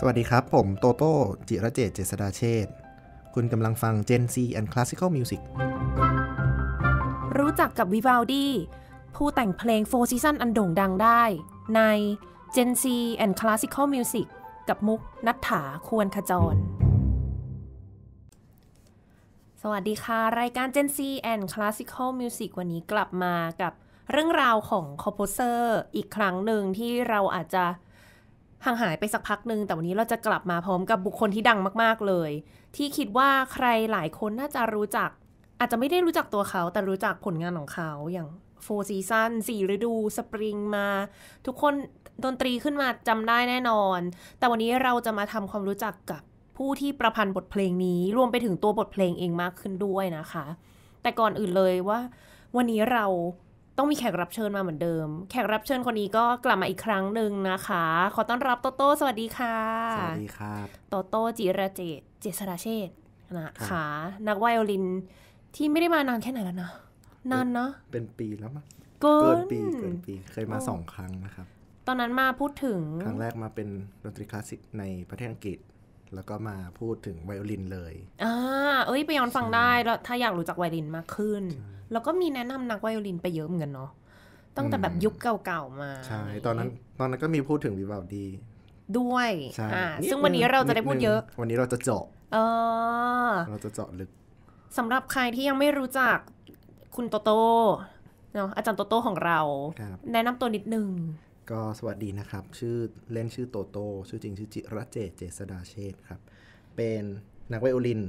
สวัสดีครับ ผม โตโต้จิระเจตเจษดาเชษคุณกำลังฟัง Gen C and Classical Music รู้จักกับวิวาลดีผู้แต่งเพลงโฟร์ซีซันอันโด่งดังได้ ใน Gen C and Classical Music กับมุกนัฐถาควรขจร สวัสดีค่ะ รายการ Gen C and Classical Music วันนี้กลับมากับเรื่องราวของคอมโพเซอร์ อีกครั้งหนึ่งที่เราอาจจะห่างหายไปสักพักหนึ่งแต่วันนี้เราจะกลับมาพร้อมกับบุคคลที่ดังมากๆเลย ที่คิดว่าใครหลายคนน่าจะรู้จัก อาจจะไม่ได้รู้จักตัวเขาแต่รู้จักผลงานของเขา อย่างโฟซีซันสี่ฤดูสปริงมา ทุกคนดนตรีขึ้นมาจำได้แน่นอน แต่วันนี้เราจะมาทำความรู้จักกับผู้ที่ประพันธ์บทเพลงนี้ รวมไปถึงตัวบทเพลงเองมากขึ้นด้วยนะคะ แต่ก่อนอื่นเลยว่า วันนี้เราต้องมีแขกรับเชิญมาเหมือนเดิม แขกรับเชิญคนนี้ก็กลับมาอีกครั้งหนึ่งนะคะ ขอต้อนรับโตโต้สวัสดีค่ะ สวัสดีครับ โตโต้จิระเจต เจษราเชษนะคะนักไวโอลินที่ไม่ได้มานานแค่ไหนแล้วนะนานเนาะ เป็นปีแล้วมั้งเกินปีเกินปี เคยมาสองครั้งนะครับ ตอนนั้นมาพูดถึง ครั้งแรกมาเป็นดนตรีคลาสสิกในประเทศอังกฤษแล้วก็มาพูดถึงไวโอลินเลย อ่าเอ้ย ไปย้อนฟังได้ แล้วถ้าอยากรู้จักไวโอลินมากขึ้น แล้วก็มีแนะนำนักไวโอลินไปเยอะเหมือนกันเนาะ ตั้งแต่แบบยุคเก่าๆ มา ใช่ ตอนนั้น ตอนนั้นก็มีพูดถึงวิบาวดี ด้วยใช่ซึ่งวันนี้เราจะได้พูดเยอะ วันนี้เราจะเจาะเออเราจะเจาะลึกสำหรับใครที่ยังไม่รู้จักคุณโตโตเนาะ อาจารย์โตโตของเรา แนะนำตัวนิดนึงก็สวัสดีนะครับชื่อเล่นชื่อโตโต้ชื่อจริง ชื่อจิระเจตเจษดาเชษครับ เป็นนักไวโอลิน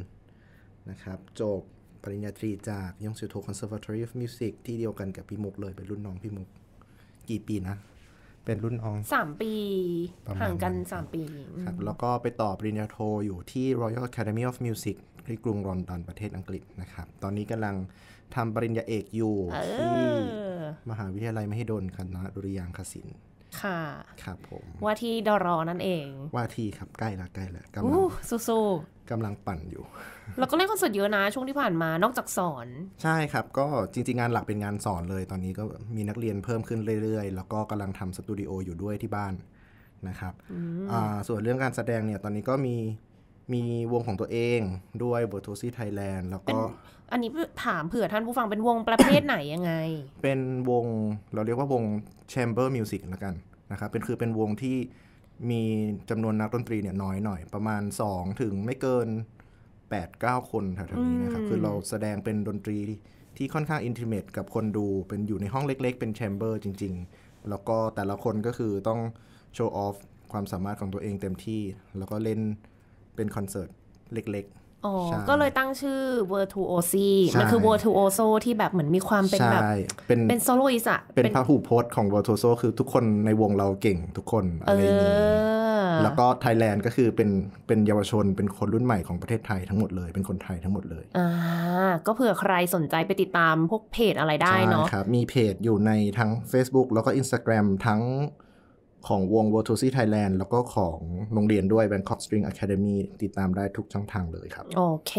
นะครับจบปริญญาตรีจากยงซิโต c o n s e r อร t o รีฟมิวสิกที่เดียวกันกับพี่มุกเลย เป็นรุ่นน้องพี่มุก กี่ปีนะ เป็นรุ่นน้องสามปี ห่างกันสามปีครับแล้วก็ไปต่อปริญญาโทอยู่ที่ Royal Academy of Music ที่กรุงลอนดอนประเทศอังกฤษนะครับตอนนี้กำลังทำปริญญาเอกอยู่ที่มหาวิทยาลัยมหิดลคณะดุริยางคศิลป์ค่ะ ครับผม ว่าที่ดอรอนั่นเอง ว่าที่ครับ ใกล้ละใกล้ละกำลังสู้ๆกำลังปั่นอยู่ แล้วก็เล่นคอนเสิร์ตเยอะนะช่วงที่ผ่านมา นอกจากสอน ใช่ครับ ก็จริงๆ งานหลักเป็นงานสอนเลย ตอนนี้ก็มีนักเรียนเพิ่มขึ้นเรื่อยๆ แล้วก็กำลังทำสตูดิโออยู่ด้วยที่บ้าน นะครับ ส่วนเรื่องการแสดงเนี่ยตอนนี้ก็มีมีวงของตัวเองด้วย b o t o s i Thailand แล้วก็อันนี้ถามเผื่อท่านผู้ฟังเป็นวงประเภทไหนยังไง เป็นวงเราเรียกว่าวง chamber music ละกันนะครับเป็นคือเป็นวงที่มีจำนวนนักดนตรีเนี่ยน้อยหน่อยประมาณ 2 ถึงไม่เกิน 8 9 คนแถวๆนี้นะครับคือเราแสดงเป็นดนตรีที่ค่อนข้างอินทิเมตกับคนดูเป็นอยู่ในห้องเล็กๆเป็นแชมเบอร์จริงๆ แล้วก็แต่ละคนก็คือต้องโชว์ออฟความสามารถของตัวเองเต็มที่แล้วก็เล่นเป็นคอนเสิร์ตเล็กๆอ๋อก็เลยตั้งชื่อ v i r t u o s ่มันคือ Virtuoso ที่แบบเหมือนมีความเป็นแบบเป็นเป็นโซโลอิสะเป็นพระหูพจน์ของว t ทูโซคือทุกคนในวงเราเก่งทุกคนอะไรอย่างนี้ แล้วก็ไทยแลนด์ก็คือเป็นเป็นเยาวชนเป็นคนรุ่นใหม่ของประเทศไทยทั้งหมดเลย เป็นคนไทยทั้งหมดเลยอ่าก็เผื่อใครสนใจไปติดตามพวกเพจอะไรได้เนาะครับมีเพจอยู่ในทั้ง Facebook แล้วก็ Instagram ทั้งของวง v o t o s i Thailand แล้วก็ของโรงเรียนด้วย Bangkok String Academy ติดตามได้ทุกช่องทางเลยครับ โอเค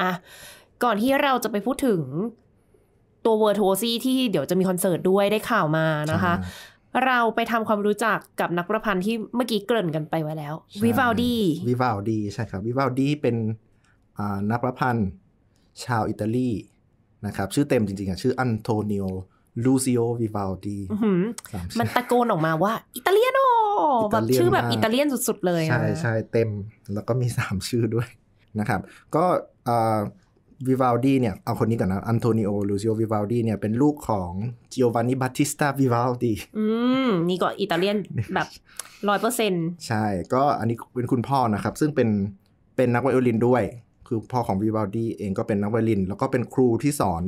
อ่ะ ก่อนที่เราจะไปพูดถึงตัวเว r ร์โทซี่ที่เดี๋ยวจะมีคอนเสิร์ตด้วยได้ข่าวมานะคะ เราไปทำความรู้จักกับนักประพันธ์ที่เมื่อกี้เกริ่นกันไปไว้แล้ววิวาลดีวิวาลดีใช่ครับวิวาลดีเป็นนักประพันธ์ชาวอิตาลีนะครับชื่อเต็มจริงๆอ่ะชื่ออันโตนิโอลูซิโอวิวาลดีมันตะโกนออกมาว่า อิตาเลียนโอแบบชื่อแบบอิตาเลียนสุดๆเลย ใช่ใช่เต็ม แล้วก็มีสามชื่อด้วยนะครับ ก็วิวาลดีเนี่ยเอาคนนี้ก่อนนะ อันโทนิโอ ลูซิโอวิวาลดีเนี่ยเป็นลูกของจิโอวานนิบัตติสตาวิวาลดีอืมนี่ก็อิตาเลียนแบบร้อยเปอร์เซ็นต์ใช่ ก็อันนี้เป็นคุณพ่อนะครับ ซึ่งเป็นเป็นนักไวโอลินด้วย คือพ่อของวิวาลดีเองก็เป็นนักไวโอลิน แล้วก็เป็นครูที่สอน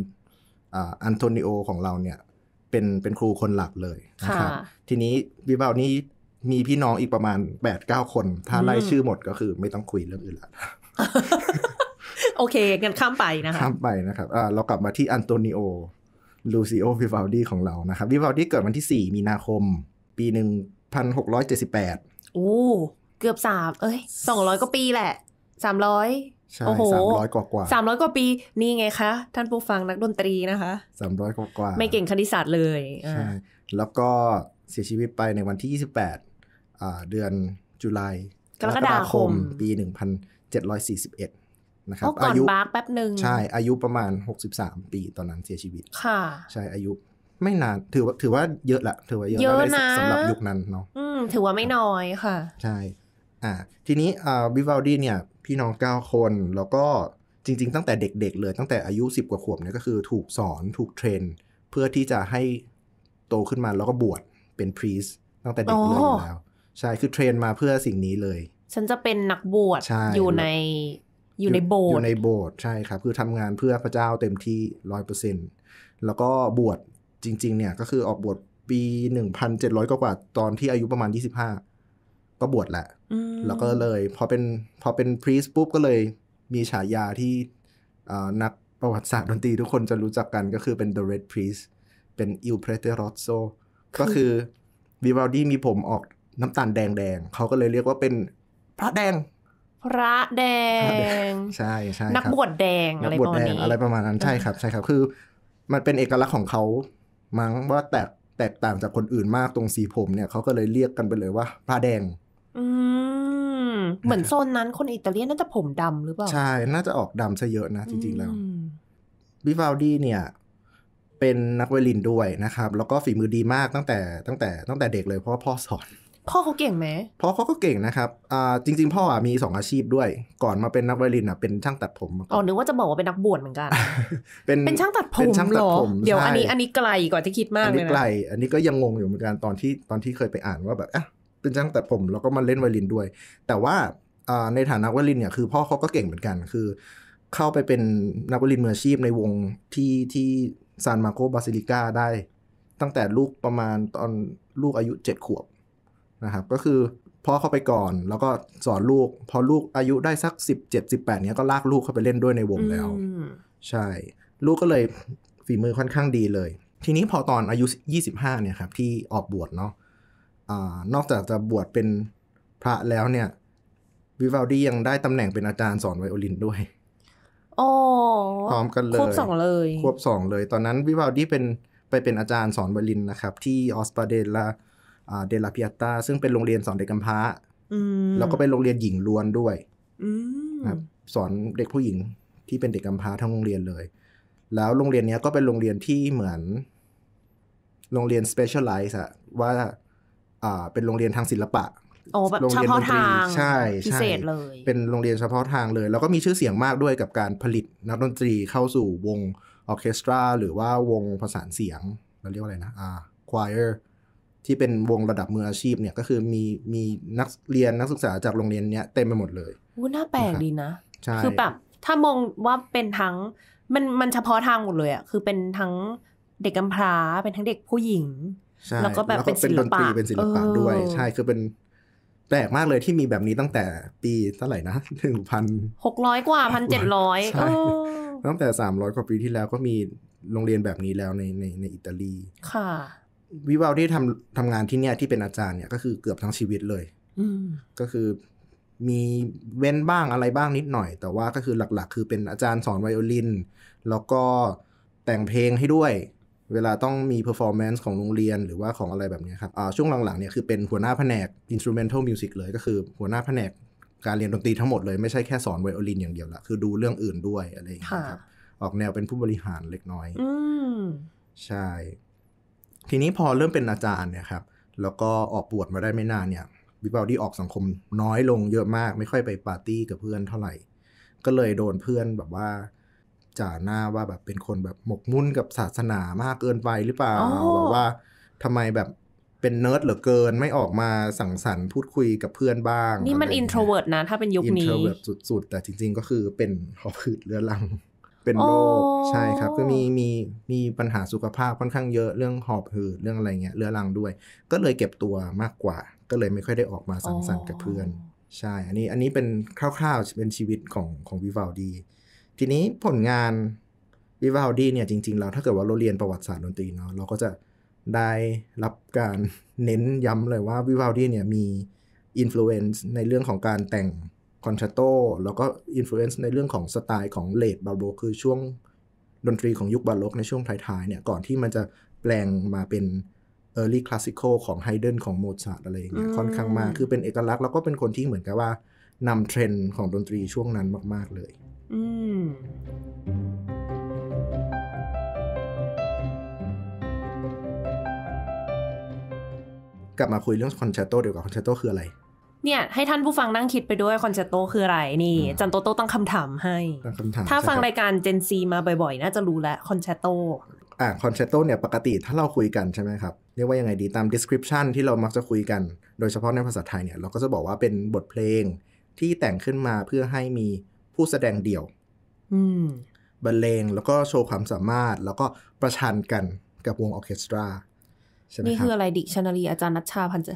อันโตนิโอของเราเนี่ย เป็นเป็นครูคนหลักเลยนะครับทีนี้วิบาวนี้มีพี่น้องอีกประมาณแปดเก้าคน ถ้าไล่ชื่อหมดก็คือไม่ต้องคุยเรื่องอื่นละโอเคกันข้ามไปนะคะข้ามไปนะครับเรากลับมาที่อันโตนิโอ ลูซิโอวิวาลดีของเรานะครับวิวาลดีเกิดวันที่ 4 มีนาคม ปีหนึ่งพันหกร้อยเจ็ดสิบแปดโอ้ เกือบสามเอ้ยสองร้อยก็ปีแหละสามร้อยใช่สามร้อยกว่ากว่าสามร้อยกว่าปี นี่ไงคะ ท่านผู้ฟังนักดนตรีนะคะสามร้อยกว่ากว่า ไม่เก่งคณิตศาสตร์เลย ใช่ แล้วก็เสียชีวิตไปในวันที่ยี่สิบแปดเดือนจุลายกรกฎาคม ปีหนึ่งพันเจ็ดร้อยสี่สิบเอ็ดนะครับอายุบาร์กแป๊บหนึ่ง ใช่อายุประมาณหกสสิบามปีตอนนั้นเสียชีวิต ค่ะ ใช่ อายุไม่นานถือว่าถือว่าเยอะละถือว่าเยอะยอะนะสำหรับยุคนั้นเนาะ อืม ถือว่าไม่น้อยค่ะ ใช่่าทีนี้อ่าวิวาลดีเนี่ยพี่น้อง 9 คนแล้วก็จริง ๆ ตั้งแต่เด็กๆเลยตั้งแต่อายุ 10 กว่าขวบเนี่ยก็คือถูกสอนถูกเทรน เพื่อที่จะให้โตขึ้นมาแล้วก็บวชเป็นพรีสตั้งแต่เด็กเลยแล้วใช่คือเทรนมาเพื่อสิ่งนี้เลยฉันจะเป็นนักบวชอยู่ในอยู่ในโบสถ์อยู่ในโบสถ์ใช่ครับคือทำงานเพื่อพระเจ้าเต็มที่ร้อยเปอร์เซ็นแล้วก็บวชจริงๆเนี่ยก็คือออกบวชปีหนึ่งพันเจ็ดร้อยกว่าตอนที่อายุประมาณยี่สิบห้าก็บวชแหละ แล้วก็เลยพอเป็นพอเป็นพรีสปุ๊บก็เลยมีฉายาที่นักประวัติศาสตร์ดนตรีทุกคนจะรู้จักกันก็คือเป็น the red priest เป็น il preterosso ก็คือวิวาลดีมีผมออกน้ำตาลแดงแดง เขาก็เลยเรียกว่าเป็นพระแดง พระแดง ใช่ใช่นักบวชแดงนักบวชแดงอะไรประมาณนั้นใช่ครับ ใช่ครับ คือมันเป็นเอกลักษณ์ของเขา มั้งว่าแตกแตกต่างจากคนอื่นมากตรงสีผมเนี่ยเขาก็เลยเรียกกันไปเลยว่าพระแดงอเหมือนโซนนั้นคนอิตาเลียนน่าจะผมดำหรือเปล่าใช่น่าจะออกดำซะเยอะนะจริง ๆแล้ววิฟาวดีเนี่ย เป็นนักไวลินด้วยนะครับ แล้วก็ฝีมือดีมากตั้งแต่ตั้งแต่ตั้งแต่เด็กเลยเพราะพ่อสอน พ่อเขาเก่งไหมพ่อเขาก็เก่งนะครับ อ่า จริง ๆ พ่ออ่ะมีสองอาชีพด้วย ก่อนมาเป็นนักไวลินอ่ะเป็นช่างตัดผมก่อนอ๋อนึกว่าจะบอกว่าเป็นนักบวชเหมือนกันเป็นเป็นช่างตัดผมเเดี๋ยวอันนี้อันนี้ไกลกว่าที่คิดมากเลยนะอันนี้ไกล อันนี้ก็ยังงงอยู่เหมือนกันตอนที่ตอนที่เคยไปอ่านว่าแบบอ่ะเป็นช่างตัดผมแล้วก็มาเล่นไวลินด้วย แต่ว่าในฐานะไวลินเนี่ยคือพ่อเขาก็เก่งเหมือนกัน คือ เข้าไปเป็นนักไวลินมืออาชีพในวงที่ที่ซานมาโกบาซิลิก้าได้ตั้งแต่ลูกประมาณตอนลูกอายุเจ็ดขวบนะครับ ก็คือพ่อเข้าไปก่อน แล้วก็สอนลูก พอลูกอายุได้สักสิบเจ็ดสิบแปดเนี้ยก็ลากลูกเข้าไปเล่นด้วยในวงแล้วใช่ ลูกก็เลยฝีมือค่อนข้างดีเลย ทีนี้พอตอนอายุยี่สิบห้าเนี่ยครับที่ออกบวชเนาะอนอกจากจะบวชเป็นพระแล้วเนี่ย วิวาลดียังได้ตำแหน่งเป็นอาจารย์สอนไวโอลินด้วยโอ้พร้อมกันเลยควบสองเลย ควบสองเลยตอนนั้นวิวาลดีเป็นไปเป็นอาจารย์สอนไวโอลินนะครับ ที่ออสปาเดลาเดลาพิอาตาซึ่งเป็นโรงเรียนสอนเด็กกำพร้าแล้วก็เป็นโรงเรียนหญิงล้วนด้วยครับ สอนเด็กผู้หญิงที่เป็นเด็กกำพร้าทั้งโรงเรียนเลย แล้วโรงเรียนนี้ก็เป็นโรงเรียนที่เหมือน โรงเรียนปเชียลไลซ์อะว่าอ่าเป็นโรงเรียนทางศิลปะโอ้แบบเฉพาะทางใช่ใช่เลยเป็นโรงเรียนเฉพาะทางเลยแล้วก็มีชื่อเสียงมากด้วยกับการผลิตนักดนตรีเข้าสู่วงออเคสตราหรือว่าวงประสานเสียงเราเรียกว่าอะไรนะอ่าควายเออร์ที่เป็นวงระดับมืออาชีพเนี่ยก็คือมีมีนักเรียนนักศึกษาจากโรงเรียนเนี้ยเต็มไปหมดเลยอู้น่าแปลกดีนะใช่คือแบบถ้ามองว่าเป็นทั้งมันมันเฉพาะทางหมดเลยอ่ะคือเป็นทั้งเด็กกำพร้าเป็นทั้งเด็กผู้หญิงแล้วก็แบบเป็นดนตรีเป็นศิลปะด้วย ใช่คือเป็นแปลกมากเลยที่มีแบบนี้ตั้งแต่ปีเท่าไหร่นะ หนึ่งพันหกร้อยกว่าพันเจ็ดร้อยตั้งแต่สามร้อยกว่าปีที่แล้วก็มีโรงเรียนแบบนี้แล้วในในในอิตาลี ค่ะ วิวาลที่ทำทำงานที่เนี่ยที่เป็นอาจารย์เนี่ยก็คือเกือบทั้งชีวิตเลยก็คือ มีเว้นบ้างอะไรบ้างนิดหน่อย แต่ว่าก็คือหลักๆ คือเป็นอาจารย์สอนไวโอลิน แล้วก็แต่งเพลงให้ด้วยเวลาต้องมี performance ของโรงเรียนหรือว่าของอะไรแบบนี้ครับช่วงหลังๆเนี่ยคือเป็นหัวหน้าแผนก instrumental music เลยก็คือหัวหน้าแผนกการเรียนดนตรีทั้งหมดเลย ไม่ใช่แค่สอนไวโอลินอย่างเดียวละคือดูเรื่องอื่นด้วยอะไรอย่างเงี้ยครับ ออกแนวเป็นผู้บริหารเล็กน้อยใช่ ทีนี้พอเริ่มเป็นอาจารย์เนี่ยครับ แล้วก็ออกบวชมาได้ไม่นานเนี่ยวิบาวดี้ออกสังคมน้อยลงเยอะมากไม่ค่อยไปปาร์ตี้กับเพื่อนเท่าไหร่ ก็เลยโดนเพื่อนแบบว่าจ่าหน้าว่าแบบเป็นคนแบบหมกมุ่นกับศาสนามากเกินไปหรือเปล่าแบบว่า ทำไมแบบเป็นเนิร์ดเหลือเกิน ไม่ออกมาสังสรรค์พูดคุยกับเพื่อนบ้าง นี่มันอินโทรเวิร์ดนะ ถ้าเป็นยุคนี้อินโทรเวิร์ดสุด ๆ แต่จริงๆก็คือเป็นหอบหืดเรื้อรังเป็นโรคใช่ครับก็มีมีมีปัญหาสุขภาพค่อนข้างเยอะเรื่องหอบหืดเรื่องอะไรเงี้ยเรื้อรังด้วย ก็เลยเก็บตัวมากกว่า ก็เลยไม่ค่อยได้ออกมาสังสรรค์กับเพื่อน ใช่ อันนี้อันนี้เป็นคร่าวๆเป็นชีวิตของของวิวาลดีทีนี้ผลงานวิวาลดีเนี่ยจริงๆ เราถ้าเกิดว่าเราเรียนประวัติศาสตร์ดนตรีเนาะเราก็จะได้รับการเน้นย้ำเลยว่าวิวาลดีเนี่ย มีอิมโฟเอนซ์ในเรื่องของการแต่งคอนแชตโตแล้วก็อิมโฟเอนซ์ในเรื่องของสไตล์ของเลดบาโรคือช่วงดนตรีของยุคบาโรก ในช่วงท้ายๆ เนี่ย ก่อนที่มันจะแปลงมาเป็น Early Classical ของไฮเดนของโมซาร์ตอะไรอย่างเงี้ยค่อนข้างมากคือเป็นเอกลักษณ์แล้วก็เป็นคนที่เหมือนกับว่านำเทรนด์ของดนตรีช่วงนั้นมาก ๆเลยอืมกลับมาคุยเรื่องคอนแชตโตเดี๋ยวกับคอนแชตโตคืออะไร เนี่ย ให้ท่านผู้ฟังนั่งคิดไปด้วยคอนแชตโตคืออะไรนี่จันโตโตตั้งคำถามให้ตั้งคำถามถ้าฟังรายการเจนซีมาบ่อยๆ น่าจะรู้แล้วคอนแชตโตอ่าคอนแชตโตเนี่ยปกติถ้าเราคุยกันใช่ไหมครับเรียกว่ายังไงดีตาม description ที่เรามักจะคุยกันโดยเฉพาะในภาษาไทยเนี่ย เราก็จะบอกว่าเป็นบทเพลงที่แต่งขึ้นมาเพื่อให้มีผู้แสดงเดี่ยวบรรเลงแล้วก็โชว์ความสามารถ แล้วก็ประชันกันกับวงออเคสตราใช่ไหมนี่คืออะไรดิชันารีอาจารย์นัชชาพันเจ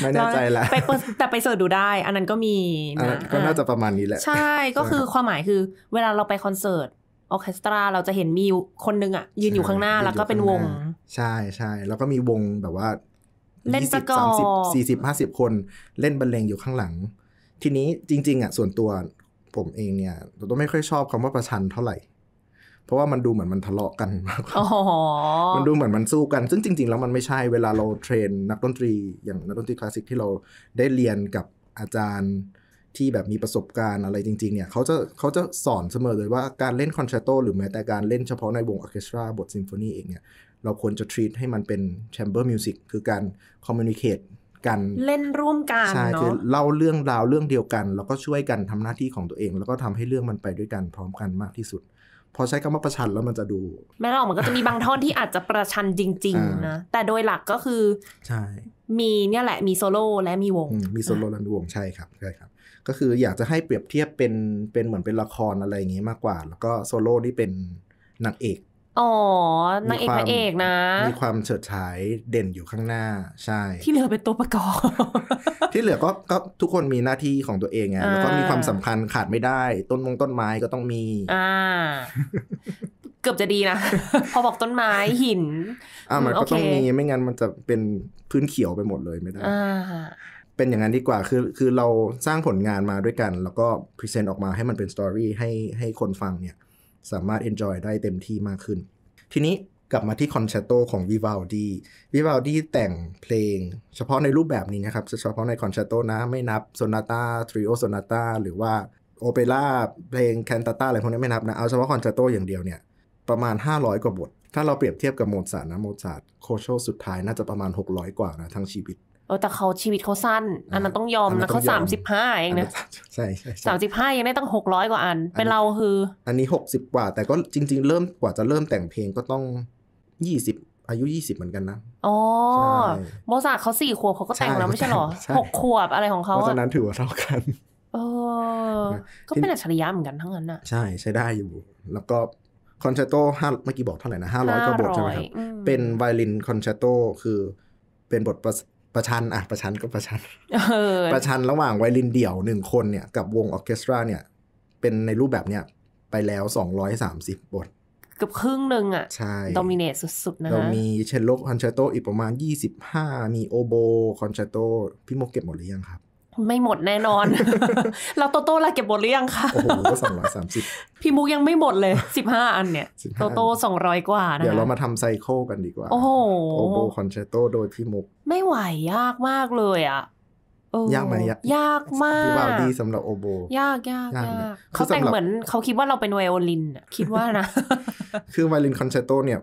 ไม่แน่ใจละไปแต่ไปเสิร์ชดูได้อันนั้นก็มีนะก็น่าจะประมาณนี้แหละ ใช่ก็คือความหมายคือ เวลาเราไปคอนเสิร์ตออเคสตราเราจะเห็นมีคนนึงอ่ะยืนอยู่ข้างหน้าแล้วก็เป็นวง ใช่ใช่แล้วก็มีวงแบบว่า เล่นสกอรสี่สิบห้าสิบคนเล่นบรรเลงอยู่ข้างหลัง ทีนี้จริง ๆอ่ะส่วนตัวผมเองเนี่ยตัวไม่ค่อยชอบคำว่าประชันเท่าไหร่ เพราะว่ามันดูเหมือนมันทะเลาะกันมากกว่ามันดูเหมือนมันสู้กัน ซึ่งจริงๆแล้วมันไม่ใช่ เวลาเราเทรนนักดนตรีอย่างนักดนตรีคลาสสิกที่เราได้เรียนกับอาจารย์ที่แบบมีประสบการณ์อะไรจริงๆเนี่ยเขาจะเขาจะสอนเสมอเลยว่าการเล่นคอนแชร์โตหรือแม้แต่การเล่นเฉพาะในวงออเคสตราบทซิมโฟนีเองเนี่ยเราควรจะ treat ให้มันเป็นแชมเบอร์มิวสิก คือการคอมมูนิเคตกันเล่นร่วมกันใช่คือเล่าเรื่องราวเรื่องเดียวกัน แล้วก็ช่วยกันทำหน้าที่ของตัวเอง แล้วก็ทำให้เรื่องมันไปด้วยกันพร้อมกันมากที่สุด พอใช้คำว่าประชันแล้ว มันจะดู แม่เราอกมันก็จะมีบางท่อนที่อาจจะประชันจริง ๆ นะแต่โดยหลักก็คือใช่มีเนี่ยแหละมีโซโล่และมีวงมีโซโล่และมีวง ใช่ครับใช่ครับก็คืออยากจะให้เปรียบเทียบเป็นเป็นเหมือนเป็นละครอะไรอย่างงี้มากกว่า แล้วก็โซโล่นี่เป็นนางเอกอ๋อ นางเอกพระเอกนะ มีความเฉิดฉายเด่นอยู่ข้างหน้าใช่ ที่เหลือเป็นตัวประกอบ ที่เหลือก็ก็ทุกคนมีหน้าที่ของตัวเองไงแล้วก็มีความสำคัญขาดไม่ได้ ต้นมงต้นไม้ก็ต้องมีอ่าเกือบจะดีนะ พอบอกต้นไม้หินอ่ามันก็ต้องมี ไม่งั้น มันจะเป็นพื้นเขียวไปหมดเลยไม่ได้อ่าเป็นอย่างนั้นดีกว่าคือคือเราสร้างผลงานมาด้วยกัน แล้วก็พรีเซนต์ออกมาให้มันเป็นสตอรี่ให้ให้คนฟังเนี่ยสามารถ enjoy ได้เต็มที่มากขึ้น ทีนี้กลับมาที่คอนแชตโตของวิวาลดี วิวาลดีแต่งเพลงเฉพาะในรูปแบบนี้นะครับ เฉพาะในคอนแชตโตนะไม่นับโซนาตาทริโอโซนาตาหรือว่าโอเปร่าเพลงแคนตาตาอะไรพวกนี้ไม่นับนะ เอาเฉพาะคอนแชตโตอย่างเดียวเนี่ย ประมาณ 500 กว่าบท ถ้าเราเปรียบเทียบกับโมซาร์นะโมซาร์โคโชสุดท้ายน่าจะประมาณ 600 กว่านะทั้งชีวิตแต่เขาชีวิตเขาสั้นอันนั้นต้องยอมนะเขาสามสิบห้าเองนะใช่ใช่สามสิบห้ายังได้ตั้งหกร้อยกว่าอัน เป็นเราคือ อันนี้หกสิบกว่า แต่ก็จริง ๆ เริ่มกว่าจะเริ่มแต่งเพลงก็ต้องยี่สิบอายุยี่สิบเหมือนกันนะอ๋อโมซาเขาสี่ขวบเขาก็แต่งแล้วไม่ใช่หรอหกขวบอะไรของเขาเพราะฉะนั้นถือว่าเท่ากันอก็เป็นอัจฉริยะเหมือนกันทั้งนั้นอ่ะ ใช่ใช้ได้อยู่ แล้วก็คอนแชตโตห้าเมื่อกี้บอกเท่าไหร่นะห้าร้อยกว่าบทใช่ไหมครับเป็นไวโอลินคอนแชตโตคือเป็นบทประประชันอ่ะประชันก็ประชันประชันระหว่างไวลินเดี่ยวหนึ่งคนเนี่ย กับวงออเคสตราเนี่ย เป็นในรูปแบบเนี่ยไปแล้วสองร้อยสามสิบบทเกือบครึ่งหนึ่งอ่ะ ใช่ดอมิเนตสุดๆนะเรามีเชลโลคอนแชตโตอีกประมาณยี่สิบห้ามีโอโบคอนแชตโตพี่โมกเก็บหมดหรือยังครับไม่หมดแน่นอน เราโตโต้เราเก็บหมดหรือยังคะโอ้โหสองร้อยสามสิบ พี่มุกยังไม่หมดเลยสิบห้าอันเนี่ยโตโต้สองร้อยกว่านะ เดี๋ยวเรามาทำไซโคกันดีกว่าโอ้โหโบคอนแชตโตโดยพี่มุก ไม่ไหวยากมากเลยอ่ะยากไหมยากมากดีสบาวดีสำหรับโอโบยากยากยากเขาแต่งเหมือนเขาคิดว่าเราเป็นไวโอลิน คิดว่านะ คือไวโอลินคอนแชตโตเนี่ย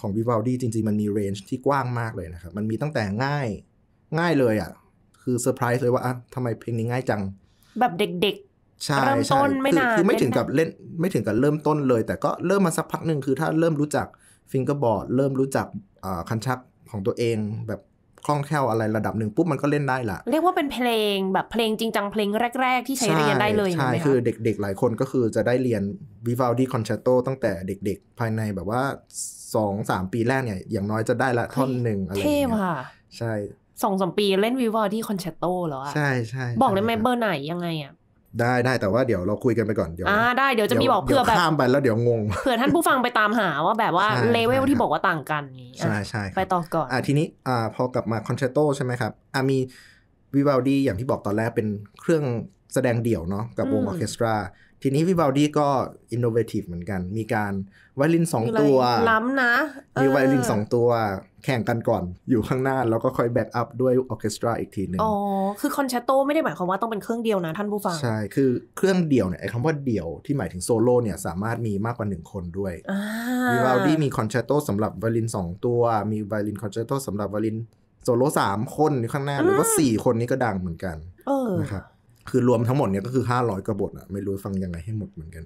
ของวิวาลดีจริงๆมันมีเรนจ์ที่กว้างมากเลยนะครับมันมีตั้งแต่ง่ายง่ายเลยอ่ะคือเซอร์ไพรส์เลยว่าอ่ะทำไมเพลงนี้ง่ายจัง แบบเด็กๆใช่เริ่มต้นไม่นานคือไม่ถึงกับเล่นไม่ถึงกับเริ่มต้นเลย แต่ก็เริ่มมาสักพักหนึ่งคือถ้าเริ่มรู้จักฟิงเกอร์บอร์ดเริ่มรู้จักคันชักของตัวเอง แบบคล่องแคล่วอะไรระดับหนึ่งปุ๊บมันก็เล่นได้ละเรียกว่าเป็นเพลงแบบเพลงจริงจังเพลงแรก ๆ ที่ใช้เรียนได้เลยใช่คือเด็ก ๆ หลายคนก็คือจะได้เรียนวิวาลดีคอนแชตโตตั้งแต่เด็ก ๆ ภายในแบบว่า2-3 ปีแรกเนี่ยอย่างน้อยจะได้ละท่อนหนึ่งอะไรอย่างเงี้ยใช่สองสมปีเล่นวิวอที่คอนแชตโตเหรออะใช่ใช่บอกได้ไหมเบอร์ไหน ยังไงอะได้ได้แต่ว่าเดี๋ยวเราคุยกันไปก่อนเดี๋ยวอ่าได้ เดี๋ยวจะมีบอก เพื่อแบบข้ามไปแล้วเดี๋ยวงง เผื่อท่านผู้ฟังไปตามหาว่าแบบว่าเลเวลที่บอกว่าต่างกันนี้ใช่ใช่ไปต่อก่อนอ่าทีนี้อ่าพอกลับมาคอนแชตโตใช่ไหมครับอ่ามีวิวอดีอย่างที่บอกตอนแรกเป็นเครื่องแสดงเดี่ยวเนาะกับวงออเคสตราทีนี้วิวาลดีก็อินโนเวทีฟเหมือนกัน มีการไวลินสองตัวล้ำนะมีไวลินสองตัวแข่งกันก่อนอยู่ข้างหน้าแล้วก็ค่อยแบ็กอัพด้วยออเคสตราอีกทีหนึ่งอ๋อคือคอนแชตโตไม่ได้หมายความว่าต้องเป็นเครื่องเดียวนะท่านผู้ฟัง ใช่ คือเครื่องเดียวเนี่ยไอ้คำว่าเดียวที่หมายถึงโซโล่เนี่ย สามารถมีมากกว่า1 คนด้วยมีวาลดี้มีคอนแชตโตสำหรับไวลิน 2 ตัวมีไวลินคอนแชตโตสำหรับไวลินโซโล่สามคนข้างหน้า หรือว่าสี่คนนี้ก็ดังเหมือนกันนะครับคือรวมทั้งหมดเนี่ยก็คือ 500กว่าบทอะไม่รู้ฟังยังไงให้หมดเหมือนกัน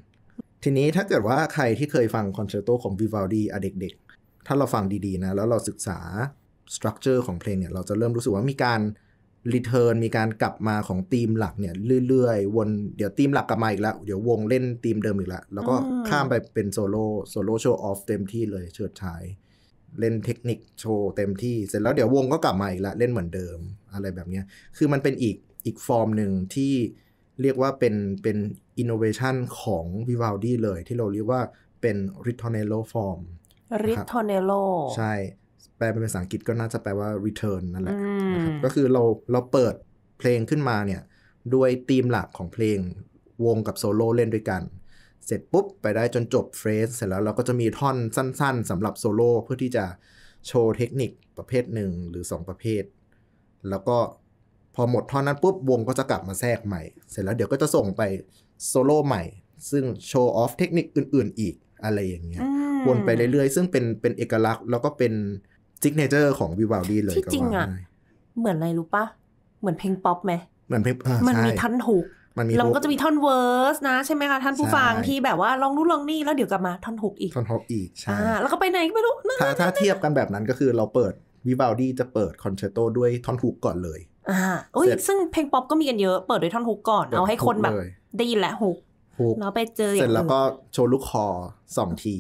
ทีนี้ถ้าเกิดว่าใครที่เคยฟังคอนแชตโตของวิวาลดีอะเด็กๆถ้าเราฟังดีๆนะแล้วเราศึกษาสตรัคเจอร์ของเพลงเนี่ยเราจะเริ่มรู้สึกว่ามีการรีเทิร์นมีการกลับมาของธีมหลักเนี่ยเรื่อยๆวนเดี๋ยวธีมหลักกลับมาอีกแล้ว เดี๋ยว วงเล่นธีมเดิมอีกแล้ว แล้วก็ข้ามไปเป็นโซโล่โซโล่โชว์ออฟเต็มที่เลยเชิดชายเล่นเทคนิคโชว์เต็มที่เสร็จแล้วเดี๋ยววงก็กลับมาอีกแล้วเล่นเหมือนเดิมอะไรแบบนี้คือมันเป็นอีกอีกฟอร์มหนึ่งที่เรียกว่าเป็นเป็นอินโนเวชันของวิวาลดีเลยที่เราเรียกว่าเป็นริทอเนโลฟอร์มรีทโทเนโลใช่ แปลเป็นภาษาอังกฤษก็น่าจะแปลว่า return นั่นแหละนะครับ ก็คือเราเราเปิดเพลงขึ้นมาเนี่ย ด้วยธีมหลักของเพลงวงกับโซโล่เล่นด้วยกัน เสร็จปุ๊บไปได้จนจบเฟสเสร็จแล้วเราก็จะมีท่อนสั้นๆสำหรับโซโล่เพื่อที่จะโชว์เทคนิคประเภทหนึ่งหรือ2 ประเภท แล้วก็พอหมดท่อนนั้นปุ๊บ วงก็จะกลับมาแทรกใหม่ เสร็จแล้วเดี๋ยวก็จะส่งไปโซโล่ใหม่ ซึ่งโชว์ออฟเทคนิคอื่นๆอีกอะไรอย่างเงี้ยวนไปเรื่อยๆ ซึ่งเป็นเป็นเอกลักษณ์แล้วก็เป็นซิกเนเจอร์ของวิวาลดีเลยที่จริงอ่ะเหมือนอะไรรู้ปะเหมือนเพลงป๊อปไหมเหมือนเพลงมันมีท่านหุกเราก็จะมีท่อนเวิร์สนะใช่ไหมคะ ท่านผู้ฟังที่แบบว่าลองรู้ลองนี่ แล้วเดี๋ยวกลับมาท่อนหกอีกท่อนหกอีก ใช่แล้วก็ไปไหนไม่รู้ถ้า ถ้าเทียบกันแบบนั้นก็คือเราเปิดวิบาลดีจะเปิดคอนแชตโตด้วยท่อนฮุกก่อนเลย อ่า โอ้ยซึ่งเพลงป๊อปก็มีกันเยอะ เปิดด้วยท่อนฮุกก่อนเอาให้คนแบบได้ยินแหละฮุกเราไปเจอเสร็จแล้วก็โชว์ลูกคอสองที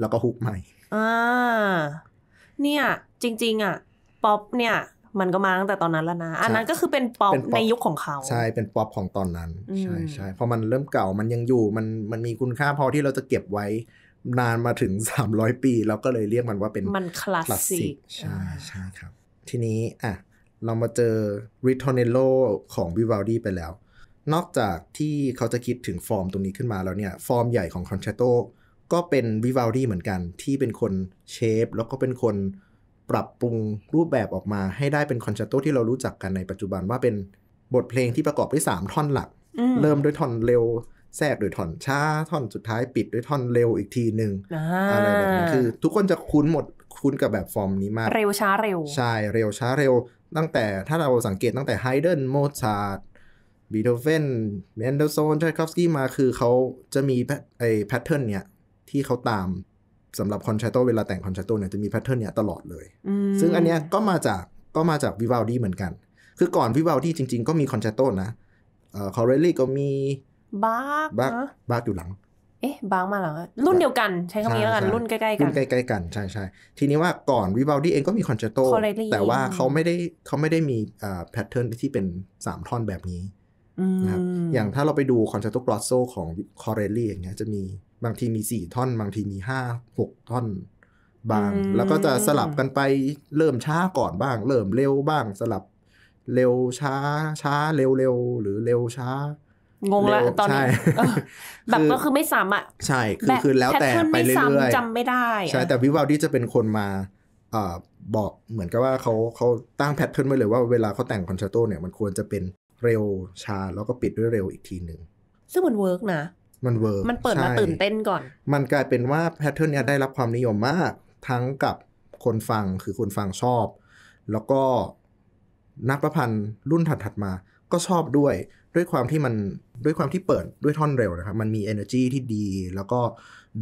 แล้วก็ฮุกใหม่ อ่า เนี่ย จริงๆอ่ะป๊อปเนี่ย มันก็มาตั้งแต่ตอนนั้นแล้วนะ อันนั้นก็คือเป็นป๊อปในยุคของเขา ใช่ เป็นป๊อปของตอนนั้น ใช่ใช่พอมันเริ่มเก่า มันยังอยู่ มัน มันมีคุณค่าพอที่เราจะเก็บไว้นานมาถึง 300 ปี เราก็เลยเรียกมันว่าเป็น มันคลาสสิก ใช่ใช่ครับ ทีนี้ อ่ะ เรามาเจอริทอเนโลของวิวาลดีไปแล้ว นอกจากที่เขาจะคิดถึงฟอร์ม ตรงนี้ขึ้นมาแล้วเนี่ย ฟอร์มใหญ่ของคอนแชตโตก็เป็นวิวาลดีเหมือนกันที่เป็นคนเชฟ แล้วก็เป็นคนปรับปรุงรูปแบบออกมาให้ได้เป็นคอนแชตโตที่เรารู้จักกันในปัจจุบันว่าเป็นบทเพลงที่ประกอบด้วย3ท่อนหลัก เริ่มด้วยท่อนเร็ว แทรกด้วยท่อนช้าท่อนสุดท้ายปิดด้วยท่อนเร็วอีกทีหนึ่งอะไรแบบนี้คือทุกคนจะคุ้นหมดคุ้นกับแบบฟอร์มนี้มาก เร็ว ช้าเร็ว ใช่เร็วช้าเร็วตั้งแต่ถ้าเราสังเกตตั้งแต่ไฮเดนโมซาร์ทบีโธเฟนเมนเดอร์โซนชายคอฟสกี้มาคือเขาจะมีไอแพทเทิร์นเนี่ยที่เขาตามสำหรับคอนแชตโตเวลาแต่งคอนแชตโตเนี่ยจะมีแพทเทิร์นเนี่ยตลอดเลย ซึ่งอันเนี้ยก็มาจากก็มาจากวิวาลดีเหมือนกัน คือก่อนวิวาลดีจริงๆ ก็มีคอนแชตโตนะเอ่อคอเรลลี่ก็มีบาร์กบาร์กบาร์กอยู่หลัง เอ๊ะบาร์กมาหลังรุ่นเดียวกันใช้คำนี้แล้วกัน รุ่นใกล้ๆกันรุ่นใกล้ๆกันใช่ใช่ทีนี้ว่าก่อนวิวาลดีเองก็มีคอนแชตโตแต่ว่าเขาไม่ได้เขาไม่ได้มีแพทเทิร์นที่เป็น 3 ท่อนแบบนี้นะครับอย่างถ้าเราไปดูคอนแชตโตกรอสโซของคอเรลลี่อย่างเงี้ยจะมีบางทีมี 4 ท่อน บางทีมี 5 6 ท่อนบาง แล้วก็จะสลับกันไปเริ่มช้าก่อนบ้าง เริ่มเร็วบ้างสลับเร็วช้าช้าเร็วเร็วหรือเร็วช้า งงละตอนนี้ แบบก็คือไม่ซ้ำอ่ะใช่คือคือแล้วแต่ไปเรื่อยๆจำไม่ได้ใช่ แต่วิวาลดี้จะเป็นคนมาบอกเหมือนกับว่าเขาเขาตั้งแพทเทิร์นไว้เลยว่าเวลาเขาแต่งคอนแชตโตเนี่ยมันควรจะเป็นเร็วช้าแล้วก็ปิดด้วยเร็วอีกทีหนึ่งซึ่งมันเวิร์กนะมันเวิร์กมันเปิดมาตื่นเต้นก่อน มันกลายเป็นว่าแพทเทิร์นนี้ได้รับความนิยมมาก ทั้งกับคนฟังคือคนฟังชอบ แล้วก็นักประพันธ์รุ่นถัดๆมาก็ชอบด้วยด้วยความที่มันด้วยความที่เปิดด้วยท่อนเร็วนะครับมันมี energy ที่ดี แล้วก็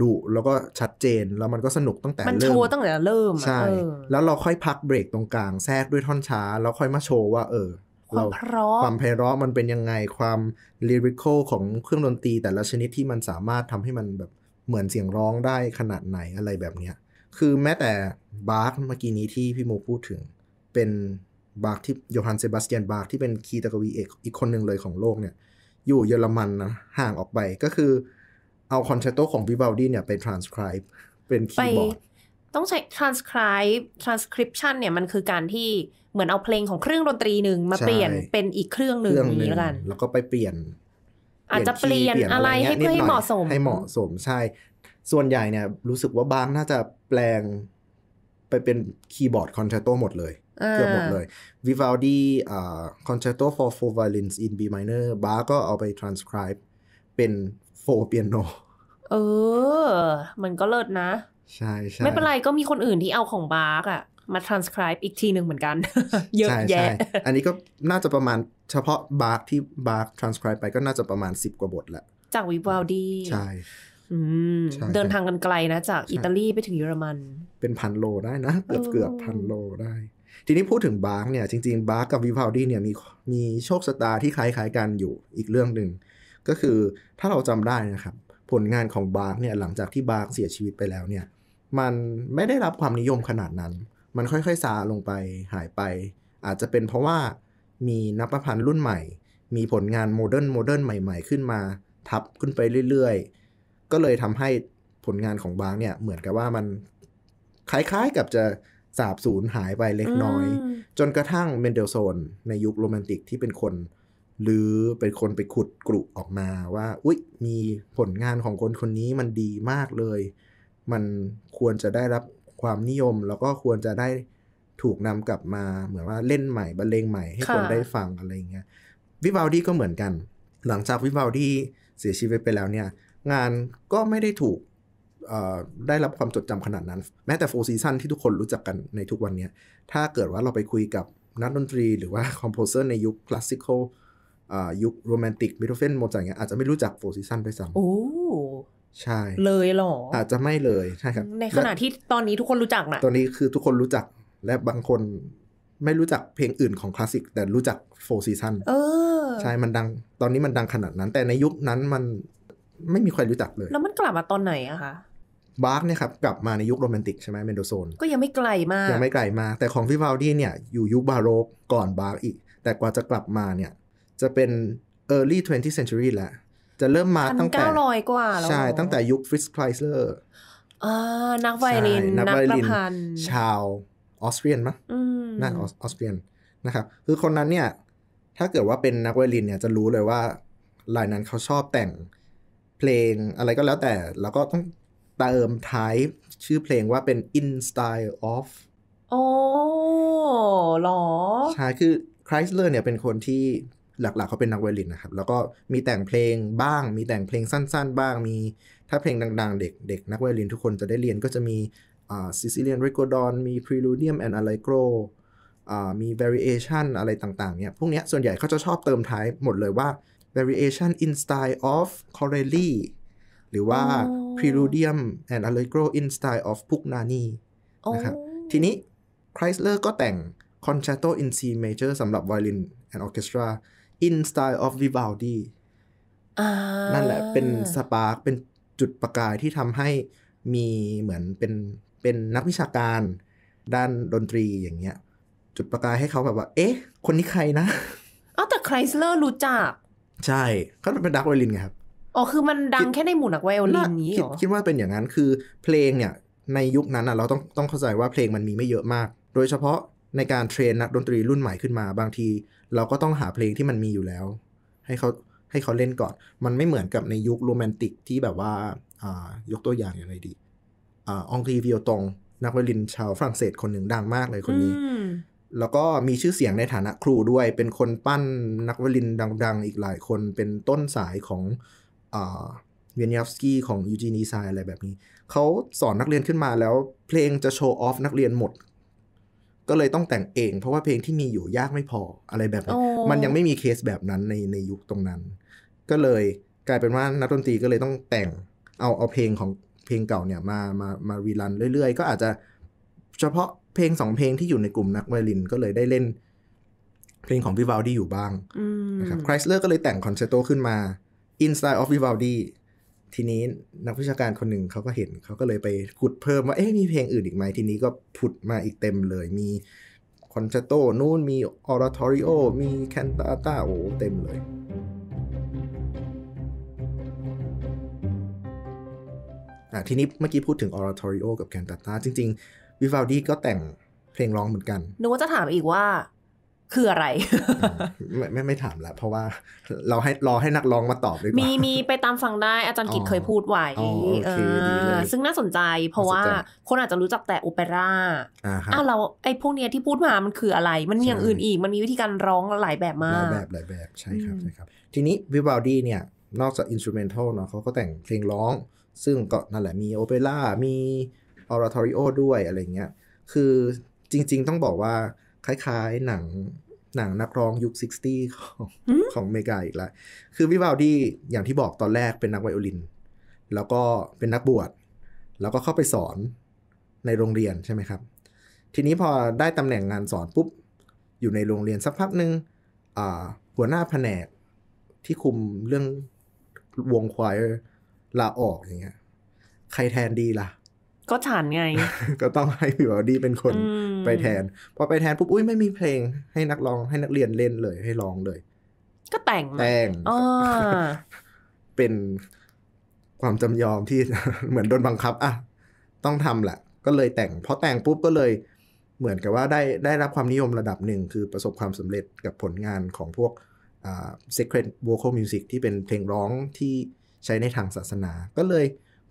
ดุแล้วก็ชัดเจนแล้วมันก็สนุกตั้งแต่เริ่ม มันโชว์ตั้งแต่เริ่มใช่แล้วเราค่อยพักเบรกตรงกลางแทรกด้วยท่อนช้า แล้วค่อยมาโชว์ว่า เออความเพราะความไพเราะมันเป็นยังไงความลิริคอลของเครื่องดนตรีแต่ละชนิดที่มันสามารถทำให้มันแบบเหมือนเสียงร้องได้ขนาดไหนอะไรแบบเนี้ยคือแม้แต่บาร์กเมื่อกี้นี้ที่พี่โมพูดถึง เป็นบาร์กที่โยฮันเซบาสเตียนบาร์กที่เป็นคีตกวีเอกอีกคนหนึ่งเลยของโลกเนี่ย อยู่เยอรมันนะ ห่างออกไปก็คือเอาคอนแชตโตของวิบาลดีเนี่ยไปทรานสคริปเป็นคีย์บอร์ดต้องใช้ transcribe transcription เนี่ยมันคือการที่เหมือนเอาเพลงของเครื่องดนตรีหนึ่งมาเปลี่ยนเป็นอีกเครื่องหนึ่งนี้แล้วกัน แล้วก็ไปเปลี่ยน อาจจะเปลี่ยนอะไรให้เพื่อให้เหมาะสม ให้เหมาะสมใช่ส่วนใหญ่เนี่ย รู้สึกว่าบางน่าจะแปลงไปเป็นคีย์บอร์ดคอนแทรโตหมดเลยเกือบหมดเลย Vivaldi uh, c o n c e ต t o for four violins in B minor บาก็เอาไป transcribe เป็น for piano เออ มันก็เลิศนะใช่ใช่ไม่เป็นไรก็มีคนอื่นที่เอาของบาร์กอะมา transcribe อีกทีหนึ่งเหมือนกัน เยอะแยะ อันนี้ก็น่าจะประมาณ เฉพาะบาร์กที่บาร์ก transcribe ไปก็น่าจะประมาณ 10 กว่าบทละจากวิวาลดีใช่เดินทางกันไกลนะ จากอิตาลีไปถึงเยอรมัน เป็นพันโลได้นะ เกือบเกือบพันโลได้ ทีนี้พูดถึงบาร์กเนี่ย จริงๆบาร์กกับวิพาวดี้เนี่ยมีมีโชคชะตาที่คล้ายๆกันอยู่อีกเรื่องหนึ่งก็คือถ้าเราจำได้นะครับผลงานของบาร์กเนี่ยหลังจากที่บาร์กเสียชีวิตไปแล้วเนี่ยมันไม่ได้รับความนิยมขนาดนั้น มันค่อยๆ ซาลงไปหายไป อาจจะเป็นเพราะว่ามีนักประพันธ์รุ่นใหม่ มีผลงานโมเดิร์นโมเดิร์นใหม่ๆขึ้นมา ทับขึ้นไปเรื่อยๆ ก็เลยทำให้ผลงานของบางเนี่ย เหมือนกับว่ามันคล้ายๆกับจะ สาบสูญหายไปเล็กน้อย จนกระทั่งเมนเดลโซนในยุคโรแมนติกที่เป็นคน หรือเป็นคนไปขุดกรุออกมาว่าอุ๊ยมีผลงานของคนคนนี้มันดีมากเลยมันควรจะได้รับความนิยม แล้วก็ควรจะได้ถูกนำกลับมาเหมือนว่าเล่นใหม่บรรเลงใหม่ให้คนได้ฟังอะไรเงี้ยวิวาลดีก็เหมือนกัน หลังจากวิวาลดีเสียชีวิตไปแล้วเนี่ยงานก็ไม่ได้ถูกได้รับความจดจำขนาดนั้น แม้แต่โฟซีซันที่ทุกคนรู้จักกันในทุกวันนี้ถ้าเกิดว่าเราไปคุยกับนักดนตรี หรือว่าคอมโพเซอร์ในยุคคลาสสิคอลยุคโรแมนติกบิโธเฟนโมจาร์เงี้ยอาจจะไม่รู้จักโฟซีซันด้วยซ้ำใช่ เลยหรอ อาจจะไม่เลยใช่ครับ ในขณะที่ตอนนี้ทุกคนรู้จักนะตอนนี้คือทุกคนรู้จักและบางคนไม่รู้จักเพลงอื่นของคลาสสิกแต่รู้จักโฟร์ซีซันเออ ใช่มันดังตอนนี้มันดังขนาดนั้น แต่ในยุคนั้นมันไม่มีใครรู้จักเลย แล้วมันกลับมาตอนไหนอะคะบาร์กเนี่ยครับกลับมาในยุคโรแมนติกใช่ไหมเมนโดโซน ก็ยังไม่ไกลมากยังไม่ไกลมากแต่ของฟิวาลดีเนี่ยอยู่ยุคบาโรกก่อนบาร์กอีก แต่กว่าจะกลับมาเนี่ย จะเป็น early 20th century แหละจะเริ่มมาตั้งแต่เก้าร้อยกว่าใช่ ตั้งแต่ยุคฟริสไคลเซอร์นักไวริน นักไวรินชาวออสเตรียนมั้งนั่นออสเตรียนนะครับคือคนนั้นเนี่ย ถ้าเกิดว่าเป็นนักไวรินเนี่ย จะรู้เลยว่าลายนั้นเขาชอบแต่ง เพลงอะไรก็แล้วแต่แล้วก็ต้องเติมท้ายชื่อเพลงว่าเป็น in style of โอ้หรอใช่คือไครสเลอร์เนี่ยเป็นคนที่หลักๆ เขาเป็นนักไวโอลินนะครับ แล้วก็มีแต่งเพลงบ้าง มีแต่งเพลงสั้นๆ บ้าง มีถ้าเพลงดังๆ เด็ก ๆ นักไวโอลิน ทุกคนจะได้เรียนก็จะมีซิซิเลียนริโกดอน มีพรีลูเดียมแอนด์อะไลโกรมี variation อะไรต่างๆเนี่ยพวกเนี้ยส่วนใหญ่เขาจะชอบเติมท้ายหมดเลยว่า variation in style of c o r e l i หรือว่า preludium and allegro in style of pugnani นะครับ ทีนี้ Chrysler ก็แต่ง concerto in C major สำหรับไวโอลิน and orchestra In Style of Vivaldi นั่นแหละเป็นสปาร์กเป็นจุดประกายที่ทำให้มีเหมือนเป็นเป็นนักวิชาการด้านดนตรีอย่างเงี้ยจุดประกายให้เขาแบบว่าเอ๊ะคนนี้ใครนะอ๋อแต่ไครสเลอร์รู้จัก ใช่เขาเป็นดักไวโอลินไงครับ อ๋อ คือมันดังแค่ในหมู่นักไวโอลินนี้เหรอคิดว่าเป็นอย่างนั้นคือเพลงเนี่ย ในยุคนั้นอ่ะเราต้องต้องเข้าใจว่าเพลงมันมีไม่เยอะมาก โดยเฉพาะในการเทรน นักดนตรีรุ่นใหม่ขึ้นมา บางที เราก็ต้องหาเพลงที่มันมีอยู่แล้ว ให้เขาให้เขาเล่นก่อน มันไม่เหมือนกับในยุคโรแมนติก ที่แบบว่ายกตัวอย่างอย่างไรดีอองรีวิโอตงนักไวลินชาวฝรั่งเศสคนหนึ่งดังมากเลยคนนี้ แล้วก็มีชื่อเสียงในฐานะครูด้วยเป็นคนปั้นนักไวลินดังๆ อีกหลายคนเป็นต้นสายของเวียนยฟสกี้ของยูจีนีไซอะไรแบบนี้เขาสอนนักเรียนขึ้นมาแล้วเพลงจะโชว์ออฟนักเรียนหมดก็เลยต้องแต่งเอง เพราะว่าเพลงที่มีอยู่ยากไม่พออะไรแบบนี้มันยังไม่มีเคสแบบนั้นในในยุคตรงนั้น ก็เลยกลายเป็นว่านักดนตรีก็เลยต้องแต่ง เอาเอาเพลงของเพลงเก่าเนี่ยมา มามารีรันเรื่อยๆ ก็อาจจะ เฉพาะเพลงสองเพลงที่อยู่ในกลุ่มนักไวลิน ก็เลยได้เล่นเพลงของวิวาลดีอยู่บ้างนะครับไครสเลอร์ก็เลยแต่งคอนแชตโตขึ้นมา In Style of Vivaldi ทีนี้นักวิชาการคนหนึ่งเขาก็เห็นเขาก็เลยไปขุดเพิ่มว่า เอ๊ะ มีเพลงอื่นอีกไหม ทีนี้ก็ผุดมาอีกเต็มเลย มีคอนแชตโตนู่นมีออร์ทอริโอมีแคนตาตาโอเต็มเลยอ่ะทีนี้เมื่อกี้พูดถึงออร์ทอริโอกับแคนตาตาจริง ๆวิฟาวดีก็แต่งเพลงร้องเหมือนกันหนูก็จะถามอีกว่าคืออะไร ไมไม่ไม่ถามละ เพราะว่าเราให้รอให้นักร้องมาตอบดีกว่ามีมีไปตามฟังได้อาจารย์กิจเคยพูดไว้เออซึ่งน่าสนใจเพราะว่าคนอาจจะรู้จักแต่อเปร่าอ้าวเราไอ้พวกเนี้ยที่พูดมามันคืออะไรมันมีอย่างอื่นอีก มันมีวิธีการร้องหลายแบบมากหลายแบบหลายแบบใช่ครับใช่ครับ ทีนี้วิวาวดีเนี่ยนอกจากอินสตูเมนทัลเนาะเขาก็แต่งเพลงร้อง ซึ่งก็นั่นแหละมีโอเปร่ามีออร์ทอริโอด้วยอะไรเงี้ยคือจริง ๆ ต้องบอกว่าคล้ายๆหนังหนังนักร้องยุค 60 ของของเมกาอีกแล้วคือวิวาลดี้อย่างที่บอกตอนแรกเป็นนักไวโอลิน แล้วก็เป็นนักบวชแล้วก็เข้าไปสอนในโรงเรียนใช่ไหมครับ ทีนี้พอได้ตำแหน่งงานสอนปุ๊บ อยู่ในโรงเรียน สักพักหนึ่งหัวหน้าแผนกที่คุมเรื่องวงควายลาออกอย่างเงี้ยใครแทนดีละ่ะก็ฉันไง ก็ต้องให้พี่บอดี้เป็นคนไปแทน พอไปแทนปุ๊บอุ้ยไม่มีเพลงให้นักร้องให้นักเรียนเล่นเลยให้ร้องเลย ก็แต่งแต่งเป็นความจำยอมที่เหมือนโดนบังคับอ่ะต้องทำแหละก็เลยแต่งพอแต่งปุ๊บก็เลยเหมือนกับว่าได้ได้รับความนิยมระดับหนึ่ง คือประสบความสำเร็จกับผลงานของพวก secret vocal music ที่เป็นเพลงร้องที่ใช้ในทางศาสนาก็เลย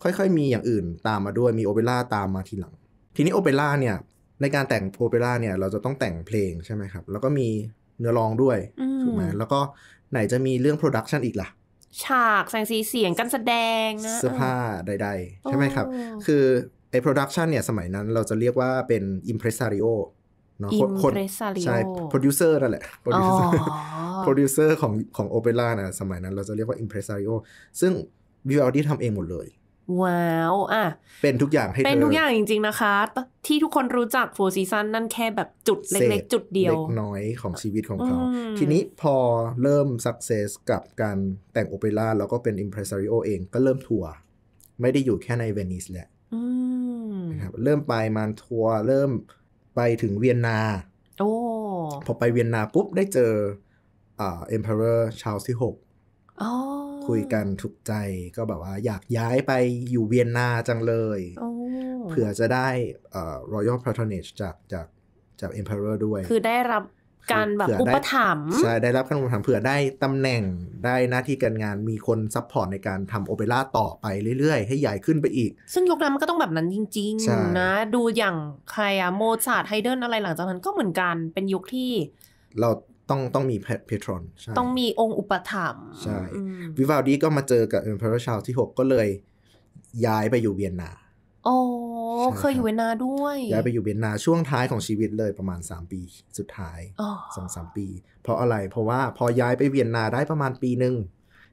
ค่อยๆ มีอย่างอื่นตามมาด้วยมีโอเปร่าตามมาทีหลัง ทีนี้โอเปร่าเนี่ย ในการแต่งโอเปร่าเนี่ย เราจะต้องแต่งเพลงใช่ไหมครับ แล้วก็มีเนื้อรองด้วย ถูกไหมแล้วก็ไหนจะมีเรื่องโปรดักชันอีกล่ะฉากแสงสีเสียงการแสดงนะเสื้อผ้าใดๆ ใช่ไหมครับ คือไอ้โปรดักชันเนี่ยสมัยนั้นเราจะเรียกว่าเป็นอิมเพรสซาริโอเนาะคนใช่โปรดิวเซอร์นั่นแหละโปรดิวเซอร์โปรดิวเซอร์ของของโอเปร่านะสมัยนั้นเราจะเรียกว่าอิมเพรสซาริโอซึ่งวิวอัลดี้ทำเองหมดเลยว้าวอ่ะเป็นทุกอย่างให้เป็นทุกอย่างจริงๆนะคะ ที่ทุกคนรู้จักโฟร์ซีซันนั่นแค่แบบจุดเล็กๆจุดเดียวเล็กน้อยของชีวิตของเขา ทีนี้พอเริ่มสักเซสกับการแต่งโอเปร่าแล้วก็เป็นอิมเพรสซาริโอเองก็เริ่มทัวร์ไม่ได้อยู่แค่ในเวนิสแหละนะครับ เริ่มไปมานทัวร์เริ่มไปถึงเวียนนาอพอไปเวียนนา ปุ๊บได้เจอ อ่าเอิมเพอเรอร์ชาร์ลส์ที่หก๋อคุยกันถูกใจก็แบบว่าอยากย้ายไปอยู่เวียนนาจังเลยเผื่อจะได้เอ่อ Royal Patronage จากจากจาก Emperor ด้วย คือได้รับการแบบอุปถัมภ์ใช่ ได้รับการอุปถัมภ์เผื่อได้ตำแหน่งได้หน้าที่การงานมีคนซัพพอร์ตในการทำโอเปร่าต่อไปเรื่อยๆ ให้ใหญ่ขึ้นไปอีก ซึ่งยุคนั้นมันก็ต้องแบบนั้นจริงๆ นะดูอย่างใครอะโมซาร์ทไฮเดนอะไรหลังจากนั้นก็เหมือนกันเป็นยุคที่เราต้องต้องมีเพทรอนต้องมีองค์อุปถัมภ์ใช่ วิวาลดีก็มาเจอกับเอ็มเพอร์ชาลที่ 6 ก็เลย ย้ายไปอยู่เวียนนาโอ้เคยอยู่เวียนนาด้วยย้ายไปอยู่เวียนนาช่วงท้ายของชีวิตเลยประมาณ 3 ปีสุดท้ายสองสามปี เพราะอะไรเพราะว่าพอย้ายไปเวียนนาได้ประมาณปีหนึ่ง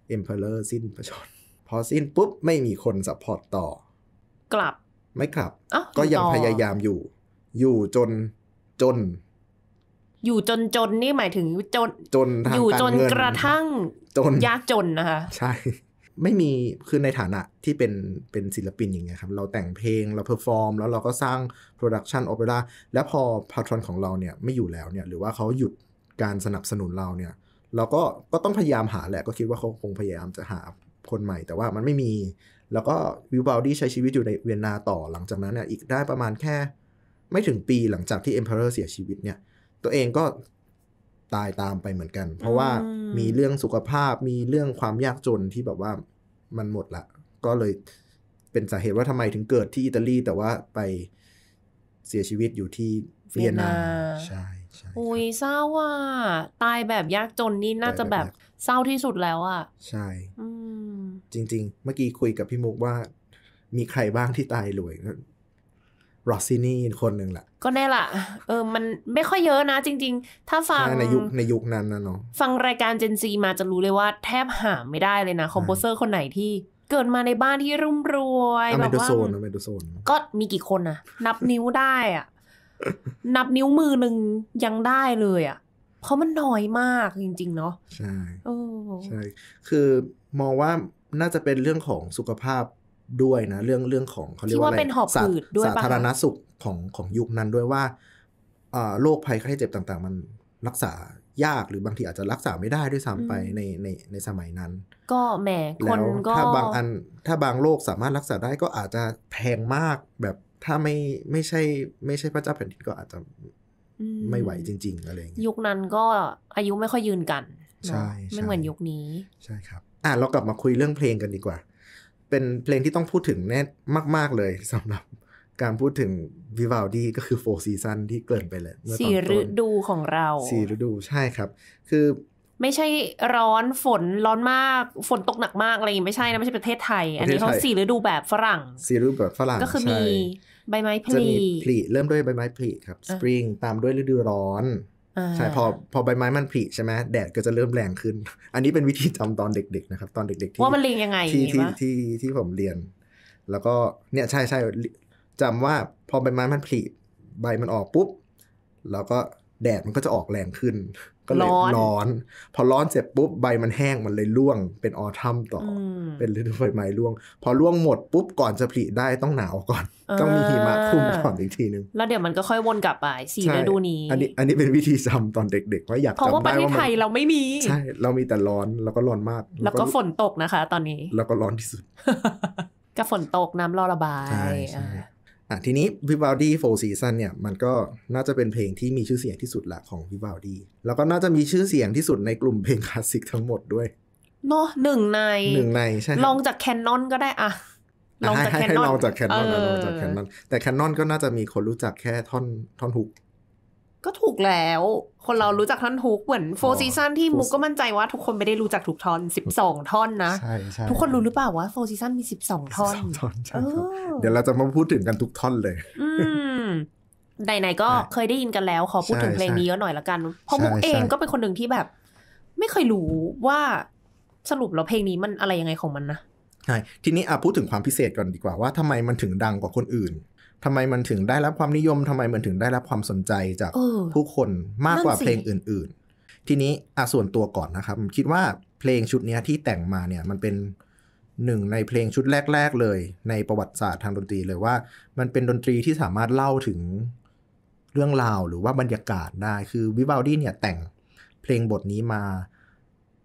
เอ็มเพอร์สิ้นประชน พอสิ้นปุ๊บไม่มีคนสปอร์ตต่อ กลับไม่กลับก็ยังพยายามอยู่อยู่จนจนอยู่จนจนนี่ หมายถึงจนจนอยู่จนกระทั่งจนยากจนนะคะ ใช่ ไม่มีคือในฐานะที่เป็นเป็นศิลปินอย่างเงี้ยครับเราแต่งเพลง เราเพอร์ฟอร์มแล้วเราก็สร้างโปรดักชันโอเปร่าแล้วพอพาทรอนของเราเนี่ยไม่อยู่แล้วเนี่ยหรือว่าเขาหยุดการสนับสนุนเราเนี่ย เราก็ก็ต้องพยายามหาแหละ ก็คิดว่าเขาคงพยายามจะหาคนใหม่แต่ว่ามันไม่มีแล้วก็วิวบาลดี้ใช้ชีวิตอยู่ในเวียนนาต่อหลังจากนั้นเนี่ยอีกได้ประมาณแค่ไม่ถึงปีหลังจากที่เอ็มเพอเรอร์เสียชีวิตเนี่ยตัวเองก็ตายตามไปเหมือนกัน เพราะว่ามีเรื่องสุขภาพ มีเรื่องความยากจนที่แบบว่ามันหมดละ ก็เลยเป็นสาเหตุว่าทำไมถึงเกิดที่อิตาลีแต่ว่าไปเสียชีวิตอยู่ที่เวียนนาใช่ใช่โอ้ยเศร้าว่ะตายแบบยากจนนี่น่าจะแบบเศร้าที่สุดแล้วอ่ะ ใช่จริง ๆ เมื่อกี้คุยกับพี่มุกว่ามีใครบ้างที่ตายรวยรอซินีคนหนึ่งแหละก็แน่ละเออ มันไม่ค่อยเยอะนะจริง ๆ ถ้าฟัง ในยุค ในยุคนั้นนะเนาะ ฟังรายการเจนซีมาจะรู้เลยว่า แทบหาไม่ได้เลยนะคอมโพเซอร์คนไหนที่เกิดมาในบ้านที่รุ่มรวยแบบว่าก็มีกี่คนนะนับนิ้วได้อะนับนิ้วมือหนึ่งยังได้เลยอะเพราะมันน้อยมากจริง ๆ เนาะ ใช่ใช่ คือมองว่าน่าจะเป็นเรื่องของสุขภาพด้วยนะเรื่องเรื่องของเขาเรียกว่าอะไรสาธารณสุขของของยุคนั้นด้วยว่าโรคภัยไข้เจ็บต่างๆ มันรักษายากหรือบางทีอาจจะรักษาไม่ได้ด้วยซ้ำไปในในในสมัยนั้น ก็แหมคนก็ถ้าบางอันถ้าบางโรคสามารถรักษาได้ก็อาจจะแพงมากแบบถ้าไม่ไม่ใช่ไม่ใช่พระเจ้าแผ่นดินก็อาจจะไม่ไหวจริงๆอะไรอย่างเงี้ยยุคนั้นก็อายุไม่ค่อยยืนกัน ใช่ไม่เหมือนยุคนี้ใช่ครับอ่ะเรากลับมาคุยเรื่องเพลงกันดีกว่าเป็นเพลงที่ต้องพูดถึงแน่มาก ๆ เลยสำหรับการพูดถึงวิวาลดีก็คือโฟร์ซีซันที่เกินไปเลยสี่ฤดูของเราสี่ฤดูใช่ครับ คือ ไม่ใช่ร้อนฝนร้อนมาก ฝนตกหนักมากอะไรอย่างี้ไม่ใช่นะ ไม่ใช่ประเทศไทย อันนี้เขาสี่ฤดูแบบฝรั่ง สี่ฤดูแบบฝรั่งก็คือมีใบไม้ผลิผลิเริ่มด้วยใบไม้ผลิครับสปริงตามด้วยฤดูร้อนใช่พอพอใบไม้มันผลิใช่ไหมแดดก็จะเริ่มแรงขึ้น อันนี้เป็นวิธีจำตอนเด็ก ๆ นะครับ ตอนเด็กๆที่ว่ามันเรียงยังไงที่ที่ที่ที่ผมเรียน แล้วก็เนี่ยใช่ใช่จำว่าพอใบไม้มันผลิใบมันออกปุ๊บ แล้วก็แดดมันก็จะออกแรงขึ้นก็เลยร้อน พอร้อนเสร็จปุ๊บใบมันแห้งมันเลยร่วงเป็นออทัมต่อเป็นฤดูใบไม้ร่วง พอร่วงหมดปุ๊บก่อนจะผลิได้ต้องหนาวก่อน ต้องมีหิมะคุ้มก่อนอีกทีนึงแล้วเดี๋ยวมันก็ค่อยวนกลับไปสี่ฤดูนี้อันนี้อันนี้เป็นวิธีจำาตอนเด็กๆว่าอยากจำได้ว่าเพราะว่าประเทศไทยเราไม่มี ใช่เรามีแต่ร้อนแล้วก็ร้อนมาก แล้วก็ฝนตกนะคะ ตอนนี้แล้วก็ร้อนที่สุดกับฝนตกน้ำรอระบายใช่ะทีนี้ Vivaldi Four Season เนี่ยมันก็น่าจะเป็นเพลงที่มีชื่อเสียงที่สุดละของ Vivaldi แล้วก็น่าจะมีชื่อเสียงที่สุดในกลุ่มเพลงคลาสสิกทั้งหมดด้วยเนาะหนึ่งในหนึ่งในใช่ลองจากแคนนอนก็ได้อะลองจากแคนนอนลองจากแคนนอนลองจากแคนนอนแต่แคนนอนก็น่าจะมีคนรู้จักแค่ท่อนท่อนฮุกก็ถูกแล้ว คนเรารู้จักท่อนทุกเหมือนโฟซีซันที่มุกก็มั่นใจว่าทุกคนไม่ได้รู้จักถูกท่อนสิบสองท่อนนะใช่ใช่ทุกคนรู้หรือเปล่าว่าโฟซีซันมีสิบสองท่อนท่อนเดี๋ยวเราจะมาพูดถึงกันทุกท่อนเลย อืมไหนๆ ก็เคยได้ยินกันแล้ว ขอพูดถึงเพลงนี้ก็หน่อยละกัน เพราะมุกเองก็เป็นคนหนึ่งที่แบบ ไม่เคยรู้ว่าสรุปแล้วเพลงนี้มันอะไรยังไงของมันนะใช่ทีนี้อ่ะพูดถึงความพิเศษก่อนดีกว่าว่าทำไมมันถึงดังกว่าคนอื่นทำไมมันถึงได้รับความนิยมทำไมมันถึงได้รับความสนใจจากผู้คนมากกว่าเพลงอื่นๆ ทีนี้อ่ะส่วนตัวก่อนนะครับคิดว่าเพลงชุดนี้ที่แต่งมาเนี่ยมันเป็นหนึ่งในเพลงชุดแรกๆ เลย ในประวัติศาสตร์ทางดนตรีเลยว่า มันเป็นดนตรีที่สามารถเล่าถึงเรื่องราวหรือว่าบรรยากาศได้ คือวิบาลดี้เนี่ยแต่งเพลงบทนี้มา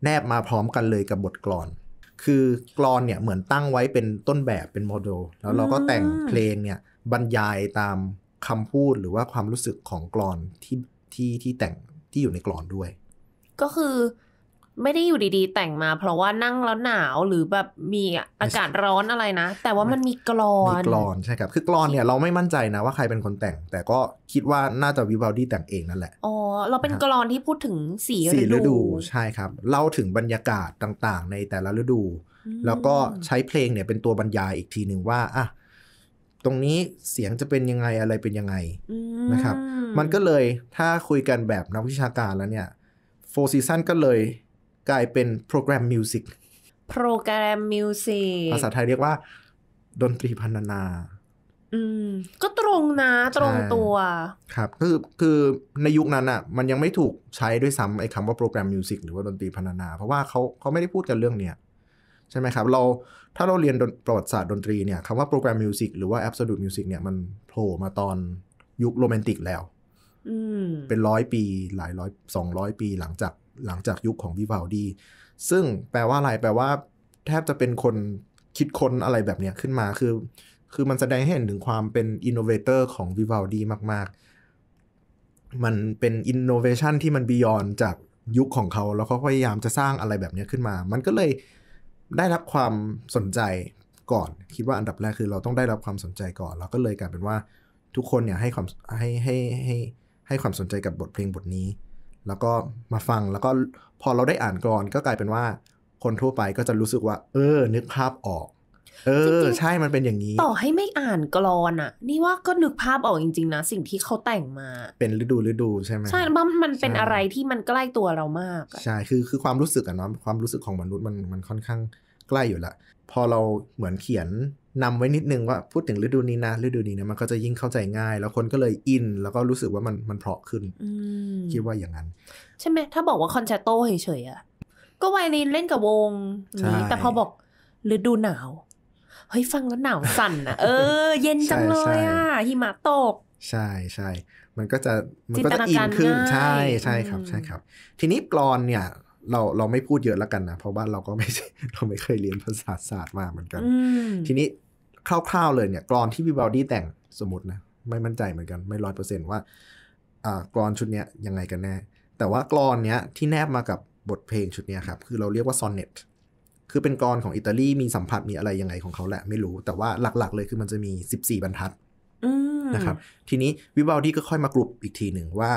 แนบมาพร้อมกันเลยกับบทกลอนคือกลอนเนี่ยเหมือนตั้งไว้เป็นต้นแบบเป็นโมเดลแล้วเราก็แต่งเพลงเนี่ยบรรยายตามคำพูดหรือว่าความรู้สึกของกรอนที่ที่ที่แต่งที่อยู่ในกรอนด้วย ก็คือไม่ได้อยู่ดีๆ แต่งมาเพราะว่านั่งแล้วหนาวหรือแบบมีอากาศร้อนอะไรนะ แต่ว่ามันมีกรอนมีกรอนใช่ครับ คือกรอนเนี่ยเราไม่มั่นใจนะว่าใครเป็นคนแต่ง แต่ก็คิดว่าน่าจะวิวาลดี้แต่งเองนั่นแหละอ๋อเราเป็นกรอนที่พูดถึงสีสีฤดู ใช่ครับ เล่าถึงบรรยากาศต่างๆ ในแต่ละฤดู แล้วก็ใช้เพลงเนี่ยเป็นตัวบรรยายอีกทีหนึ่งว่าอ่ะตรงนี้เสียงจะเป็นยังไงอะไรเป็นยังไงนะครับ มันก็เลยถ้าคุยกันแบบนักวิชาการแล้วเนี่ยโฟร์ซีซันก็เลยกลายเป็นโปรแกรมมิวสิกโปรแกรมมิวสิกภาษาไทยเรียกว่า ดนตรีพันนาอืมก็ตรงนะ ตรงตัว ครับ คือคือในยุคนั้นอะ่ะ มันยังไม่ถูกใช้ด้วยซ้ำไอ้คำว่าโปรแกรมมิวสิกหรือว่าดนตรีพันนา เพราะว่าเขาเขาไม่ได้พูดกันเรื่องเนี้ยใช่ไหมครับ เราถ้าเราเรียนประวัติศาสตร์ดนตรีเนี่ยคำว่าโปรแกรมมิวสิกหรือว่าแอป s o l u t มิวสิกเนี่ยมันโผล่มาตอนยุคโรแมนติกแล้วเป็นร้อยปี หลายร้อยสองร้อยปีหลังจากหลังจากยุคของวิวาลดีซึ่งแปลว่าอะไร แปลว่า แทบจะเป็นคนคิดค้นอะไรแบบเนี้ยขึ้นมาคือ คือมันแสดงให้เห็นถึงความเป็น อินโนเวเตอร์ของวิวาลดีมาก ๆ มันเป็นอินโนเวชันที่มันบียอนจากยุคของเขาแล้วเขาพยายามจะสร้างอะไรแบบนี้ขึ้นมา มันก็เลยได้รับความสนใจก่อน คิดว่าอันดับแรกคือเราต้องได้รับความสนใจก่อนเราก็เลยกลายเป็นว่า ทุกคนเนี่ยให้ความให้ให้ให้ให้ความสนใจกับบทเพลงบทนี้ แล้วก็มาฟังแล้วก็พอเราได้อ่านกรอนก็กลายเป็นว่า คนทั่วไปก็จะรู้สึกว่า เออ นึกภาพออกเออ ใช่ มันเป็นอย่างนี้ ต่อให้ไม่อ่านกรอนอะนี่ว่าก็นึกภาพออกจริงๆนะสิ่งที่เขาแต่งมา เป็นฤดูฤดูใช่ไหมใช่ มันมันเป็นอะไรที่มันใกล้ตัวเรามาก ใช่คือ คือความรู้สึกอะเนาะ ความรู้สึกของมนุษย์มัน มันค่อนข้างใกล้อยู่ละ พอเราเหมือนเขียนนำไว้นิดนึงว่าพูดถึงฤดูนี้นะฤดูนี้นะ มันก็จะยิ่งเข้าใจง่าย แล้วคนก็เลยอิน แล้วก็รู้สึกว่ามัน มันเพาะขึ้นคิดว่าอย่างนั้น ใช่ไหมถ้าบอกว่าคอนแชตโตเฉยๆอะก็ไวลินเล่นกับวงนี้แต่พอบอกฤดูหนาวเฮ้ยฟังแล้วหนาวสั่นอ่ะเออ เย็นจังเลยอ่ะหิมะตก ใช่ใช่ มันก็จะมันก็จะอินขึ้นใช่ใช่ครับใช่ครับ ทีนี้กรอนเนี่ย เราเราไม่พูดเยอะแล้วกันนะ เพราะว่าเราก็ไม่เราไม่เคยเรียนภาษาศาสตร์มาเหมือนกัน ทีนี้คร่าวๆเลยเนี่ยกรอนที่วิบาวดีแต่งสมมตินะ ไม่มั่นใจเหมือนกันไม่ร้อยเปอร์เซนต์ว่าอ่ากรอนชุดเนี้ยยังไงกันแน่ แต่ว่ากรอนเนี้ยที่แนบมากับบทเพลงชุดเนี้ยครับคือเราเรียกว่าซอนเน็ตคือเป็นกรของอิตาลี มีสัมผัสมีอะไรยังไงของเขาแหละ ไม่รู้ แต่ว่าหลักๆ เลยคือมันจะมี 14 บรรทัดนะครับ ทีนี้วิบาลดีก็ค่อยมากรุปอีกทีหนึ่งว่า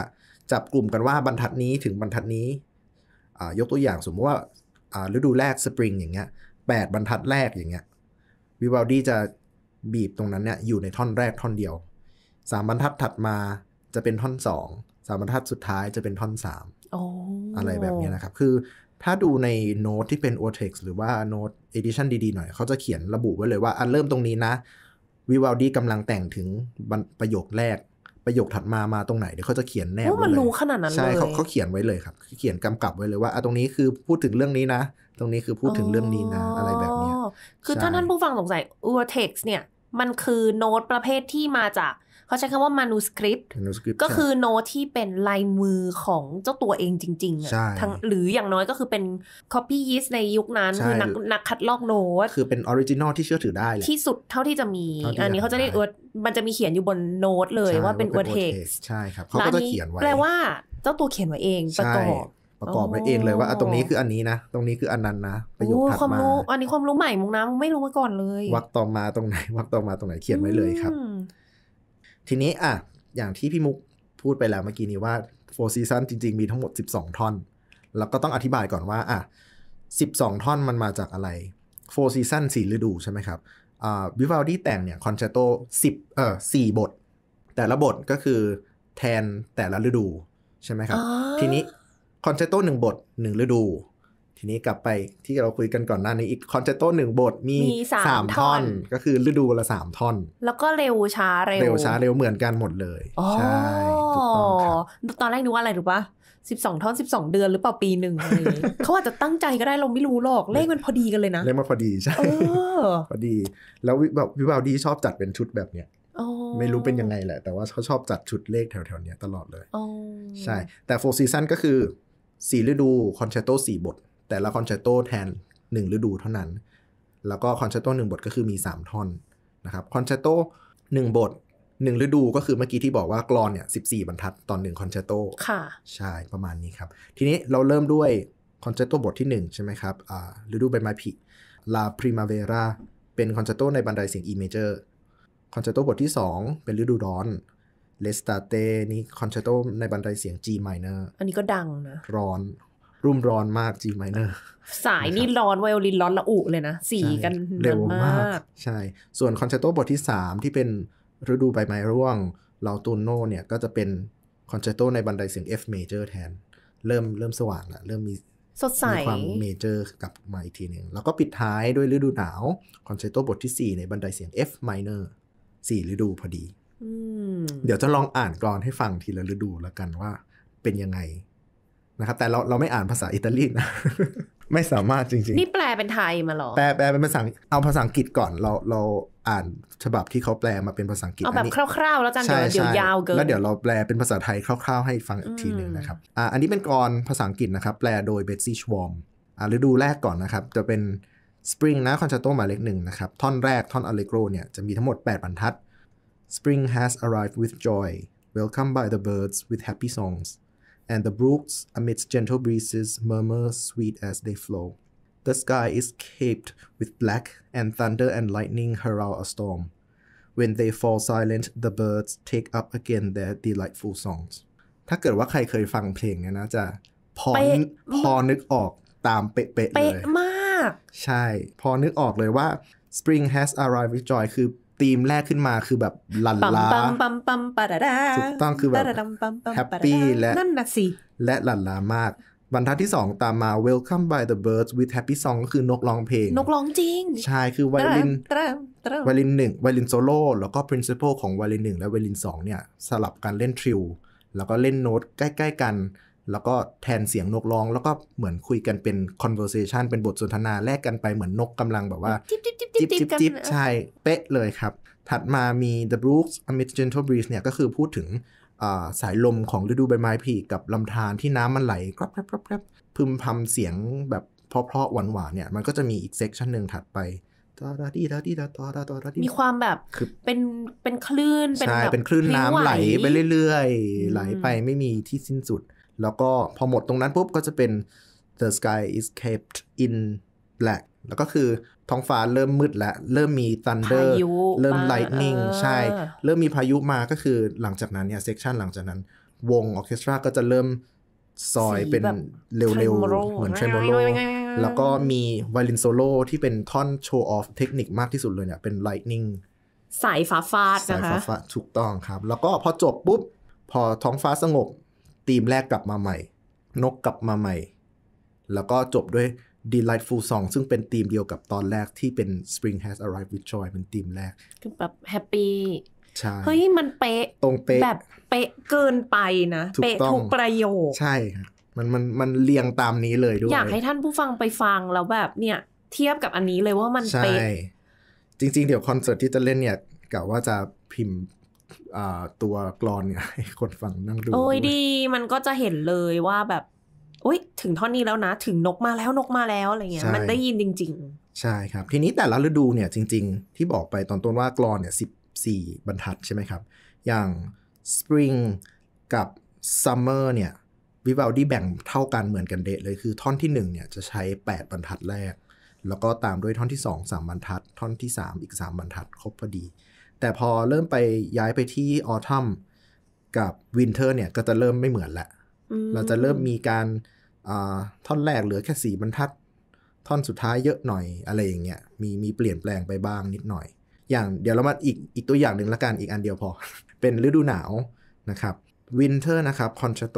จับกลุ่มกันว่าบรรทัดนี้ถึงบรรทัดนี้ยกตัวอย่างสมมติว่าฤดูแรกสปริงอย่างเงี้ยแปดบรรทัดแรกอย่างเงี้ยวิวาลดีจะบีบตรงนั้นเนี่ยอยู่ในท่อนแรกท่อนเดียวสามบรรทัดถัดมาจะเป็นท่อนสองสามบรรทัดสุดท้ายจะเป็นท่อนสามอะไรแบบนี้นะครับ คือถ้าดูในโน้ตที่เป็น o t e x หรือว่าโน้ตเอดิชันดีๆหน่อยเขาจะเขียนระบุไว้เลยว่าอันเริ่มตรงนี้นะ วิวาลดีกำลังแต่งถึงประโยคแรกประโยคถัดมามาตรงไหนเดี๋ยวเขาจะเขียนแนบมันรู้ขนาดนั้นเลยใช่เขาเขาเขียนไว้เลยครับเขียนกำกับไว้เลยว่าอ่ะตรงนี้คือพูดถึงเรื่องนี้นะ ตรงนี้คือพูดถึงเรื่องนี้นะอะไรแบบนี้คือถ้าท่านผู้ฟังสงสัย u r t e x เนี่ย มันคือโน้ตประเภทที่มาจากเขาใช้คำว่ามานูสคริปต์ก็คือโน้ตที่เป็นลายมือของเจ้าตัวเองจริงๆอ่ะหรืออย่างน้อยก็คือเป็นคพปี้ยิสในยุคนั้น คือนักนักคัดลอกโน้ตคือเป็นออริจินอลที่เชื่อถือได้ ที่สุดเท่าที่จะมี อันนี้เขาจะเรียกเอิร์ดมันจะมีเขียนอยู่บนโน้ตเลยว่าเป็นเอิร์ดเทกใช่ครับ เขาก็จะเขียนไว้แปลว่าเจ้าตัวเขียนไว้เอง ประกอบ ประกอบไปเองเลยว่าตรงนี้คืออันนี้นะ ตรงนี้คืออันนั้นนะประโยคถัดมาอันนี้ความรู้ใหม่มุงนะไม่รู้มาก่อนเลยวักต่อมาตรงไหนวักต่อมาตรงไหนเขียนไว้เลยครับทีนี้อ่ะอย่างที่พี่มุกพูดไปแล้วเมื่อกี้นี้ว่าโฟร์ซีซันจริงๆ มีทั้งหมด 12 ท่อน แล้วก็ต้องอธิบายก่อนว่าอ่ะ12 ท่อนมันมาจากอะไรโฟร์ซีซันสี่ฤดูใช่ไหมครับอ่าวิวาลดี้แต่งเนี่ยคอนแชตโตสิบเอ่อสี่บท แต่ละบทก็คือแทนแต่ละฤดูใช่ไหมครับ ทีนี้คอนแชตโตหนึ่งบทหนึ่งฤดูทีนี้กลับไปที่เราคุยกันก่อนหน้านี้อีกคอนิจโตหนึ่งบทมีสามท่อน ก็คือฤดูละสามท่อน แล้วก็เร็วช้าเร็วเร็วช้าเร็วเหมือนกันหมดเลย ใช่ถูกต้องครับตอนแรกนึกว่าอะไรรู้ปะสิบสองท่อนสิบสองเดือนหรือเปล่าปีหนึ่งอะไรเขาอาจจะตั้งใจก็ได้เราไม่รู้หรอกเลขมันพอดีกันเลยนะ เลขมันพอดีใช่ พอดีแล้ววิบวิบาวดีชอบจัดเป็นชุดแบบเนี้ยไม่รู้เป็นยังไงแหละแต่ว่าเขาชอบจัดชุดเลขแถวๆนี้ตลอดเลยใช่ แต่โฟร์ซีซันก็คือสี่ฤดูคอนแชตโตสี่บทแต่ละคอนแชตโตแทน1ฤดูเท่านั้น แล้วก็คอนแชตโต1บทก็คือมี 3 ท่อนนะครับคอนแชตโต1บท1 ฤดูก็คือเมื่อกี้ที่บอกว่ากรอนเนี่ย14บรรทัดตอน1คอนแชตโตค่ะใช่ ประมาณนี้ครับ ทีนี้เราเริ่มด้วยคอนแชตโตบทที่ 1 ใช่ไหมครับฤดูใบไม้ผลิลาพริมาเวราเป็นคอนแชตโตในบันไดเสียง E เจอร์คอนแชตโตบทที่ 2 เป็นฤดูร้อนเลสตาเตนี่คอนแชตโตในบันไดเสียง G minor อันนี้ก็ดังนะร้อนรุ่มร้อนมาก G minor สายนี่ร้อนไวโอลินร้อนละอุเลยนะสีกันเร็วมาก ใช่ ส่วนคอนแชตโตบทที่ 3 ที่เป็นฤดูใบไม้ร่วงเราตูนโน่เนี่ยก็จะเป็นคอนแชตโตในบันไดเสียง F major แทน เริ่มเริ่มสว่างละเริ่มมี สดใสมีความเมเจอร์กลับมาอีกทีหนึ่งแล้วก็ปิดท้ายด้วยฤดูหนาวคอนแชตโตบทที่ 4 ในบันไดเสียง F minor สี่ฤดูพอดีเดี๋ยวจะลองอ่านกรอนให้ฟังทีละฤดูแล้วกันว่า เป็นยังไงะครับแต่เราเราไม่อ่านภาษาอิตาลีนะไม่สามารถจริงๆนี่แปลเป็นไทยมาหรอแปลแปลเป็นภาษาเอาภาษาอังกฤษก่อนเราเราอ่านฉบับที่เขาแปลมาเป็นภาษาอังกฤษเอาแบบคร่าวๆแล้วจันเดี๋ยวยาวเกินแล้วเดี๋ยวเราแปลเป็นภาษาไทยคร่าวๆให้ฟังอีกทีหนึ่งนะครับอ่าอันนี้เป็นกรภาษาอังกฤษนะครับแปลโดยเบสซี่ชวอมอ่าฤดูแรกก่อนนะครับจะเป็นสปริงนะคอนแชตโตหมายเลขหนึ่งนะครับท่อนแรกท่อนอเลโกรเนี่ยจะมีทั้งหมด8บรรทัด Spring has arrived with joy welcomed by the birds with happy songs and the brooks, amidst gentle breezes, murmur sweet as they flow. The sky is caped with black, and thunder and lightning herald a storm. When they fall silent, the birds take up again their delightful songs. ถ้าเกิดว่าใครเคยฟังเพลงเนี่ยนะจะพอพอนึกออกตามเป๊ะๆเลยเป๊ะมากใช่พอนึกออกเลยว่า Spring has arrived with joy คือธีมแรกขึ้นมาคือแบบลันลดาถูกต้องคือแบบแฮปปี้และนั่นนะสิและลันลามากบรรทัดที่2ตามมา Welcome by the Birds with Happy Song ก็คือนกร้องเพลง นกร้องจริง ใช่คือไวลินไวลินหนึ่งไวลินโซโล่แล้วก็ principle ของไวลินหนึ่งและไวลินสองเนี่ยสลับกันเล่นทริลแล้วก็เล่นโน้ตใกล้ ๆ กันแล้วก็แทนเสียงนกร้องแล้วก็เหมือนคุยกันเป็น conversation เป็นบทสนทนาแลกกันไปเหมือนนกกำลังแบบว่า จิบจิบจิบจิบจิบจิบใช่ เป๊ะเลยครับ ถัดมามี The Brooks Amid Gentle Breeze เนี่ยก็คือพูดถึงสายลมของฤดูใบไม้ผลิกับลำธารที่น้ำมันไหลกรับกรับกรับพึมพำเสียงแบบเพราะๆหวานๆเนี่ยมันก็จะมีอีกเซกชันหนึ่งถัดไปมีความแบบเป็นเป็นคลื่นเป็นแบบเป็นคลื่นน้ำไหลไปเรื่อยๆไหลไปไม่มีที่สิ้นสุดแล้วก็พอหมดตรงนั้นปุ๊บก็จะเป็น the sky is kept in black แล้วก็คือท้องฟ้าเริ่มมืดแล้วเริ่มมี thunder เริ่ม lightning ใช่ เริ่มมีพายุมาก็คือหลังจากนั้นเนี่ยเซกชันหลังจากนั้น วงออเคสตราก็จะเริ่มซอยเป็นเร็วๆเหมือนเทรมโลแล้วก็มีไวลินโซโล่ที่เป็นท่อนโชว์ออฟเทคนิคมากที่สุดเลยเนี่ย เป็น lightning สายฟ้าฟาดนะคะสายฟ้าฟาดถูกต้องครับแล้วก็พอจบปุ๊บพอท้องฟ้าสงบทีมแรกกลับมาใหม่ นกกลับมาใหม่ แล้วก็จบด้วย Delightful Song ซึ่งเป็นทีมเดียวกับตอนแรกที่เป็น Spring Has Arrived with Joy เป็นทีมแรกคือแบบแฮปปี้ใช่เฮ้ยมันเป๊ะตรงเป๊ะแบบเป๊ะเกินไปนะ เป๊ะทุกประโยค ใช่มันมันมันเรียงตามนี้เลยด้วย อยากให้ท่านผู้ฟังไปฟังแล้วแบบเนี่ย เทียบกับอันนี้เลยว่ามันเป๊ะ จริง ๆ เดี๋ยวคอนเสิร์ตที่จะเล่นเนี่ยกะว่าจะพิมพ์ตัวกรอนเนี่ยให้คนฟังนั่งดูโอ้ยดีมันก็จะเห็นเลยว่าแบบโอ้ยถึงท่อนนี้แล้วนะถึงนกมาแล้วนกมาแล้วอะไรเงี้ยมันได้ยินจริง ๆ ใช่ครับ ทีนี้แต่ละฤดูเนี่ยจริง ๆ ที่บอกไปตอนต้นว่ากรอนเนี่ยสิบสี่บรรทัดใช่ไหมครับ อย่างสปริงกับซัมเมอร์เนี่ยวิวาลดีแบ่งเท่ากันเหมือนกันเดะเลย คือท่อนที่1เนี่ยจะใช้ 8บรรทัดแรก แล้วก็ตามด้วยท่อนที่2 3บรรทัดท่อนที่3อีก3บรรทัดครบพอดีแต่พอเริ่มไปย้ายไปที่ออทัมกับวินเทอร์เนี่ย ก็จะเริ่มไม่เหมือนละ เราจะเริ่มมีการท่อนแรกเหลือแค่สีบรรทัด ท่อนสุดท้ายเยอะหน่อย อะไรอย่างเงี้ยมีมีเปลี่ยนแปลงไปบ้างนิดหน่อย อย่างเดี๋ยวเรามาอีกอีกตัวอย่างหนึ่งละกันอีกอันเดียวพอ เป็นฤดูหนาวนะครับวินเทอร์นะครับ คอนแชตโต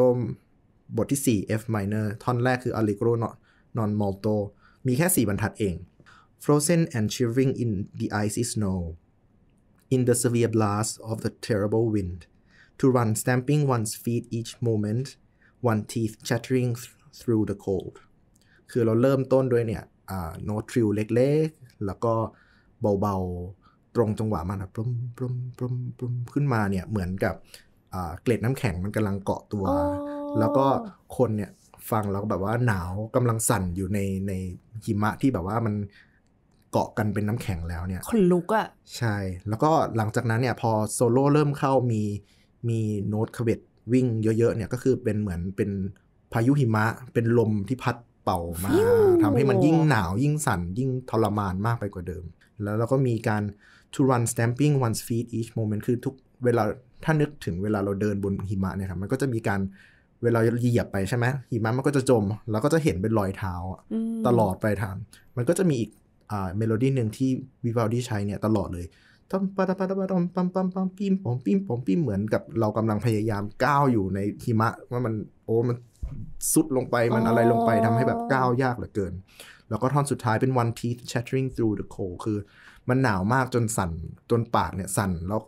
บทที่ 4 F minor ท่อนแรกคือ a l ิโกโรนอนมอลโตมีแค่ 4 บรรทัดเอง Frozen and shivering in the icy snow in the severe blast of the terrible wind, to run stamping one's feet each moment, one teeth chattering th- through the cold คือเราเริ่มต้นด้วยเนี่ยโน้ตทริลเล็กๆ แล้วก็เบาๆ ตรงจังหวะมันะปรุมปรุมปรุมปรุมขึ้นมาเนี่ย เหมือนกับเกล็ดน้ำแข็งมันกำลังเกาะตัว แล้วก็คนเนี่ยฟังแล้วแบบว่าหนาวกำลังสั่นอยู่ในในหิมะที่แบบว่ามันเกาะกันเป็นน้ำแข็งแล้วเนี่ยคนลุกอะ่ะ ใช่ แล้วก็หลังจากนั้นเนี่ยพอโซโล่เริ่มเข้า มีมีโน้ตคาเวตวิ่งเยอะๆเนี่ยก็คือเป็นเหมือนเป็นพายุหิมะเป็นลมที่พัดเป่ามาทำให้มันยิ่งหนาวยิ่งสั่นยิ่งทรมานมากไปกว่าเดิม แล้วเราก็มีการ to run stamping o n e feet each moment คือทุกเวลาถ้านึกถึงเวลาเราเดินบนหิมะเนี่ยครับมันก็จะมีการเวลาเหยียบไปใช่ไหมหิมะมันก็จะจม แล้วก็จะเห็นเป็นรอยเท้าตลอดไปทาง มันก็จะมีอีกอ่าเมโลดี้หนึ่งที่วิวาลดีใช้เนี่ยตลอดเลยตัมปะตะปะตะปะตอมปัมปัมปัมปิมปอมปิมปอมปิมเหมือนกับเรากำลังพยายามก้าวอยู่ในหิมะ ว่ามันโอ้มัน สุดลงไปมันอะไรลงไปทำให้แบบก้าวยากเหลือเกิน แล้วก็ท่อนสุดท้ายเป็น one teeth c h a t t e r i n g through the cold คือมันหนาวมากจนสั่น จนปากเนี่ย สั่นแล้ว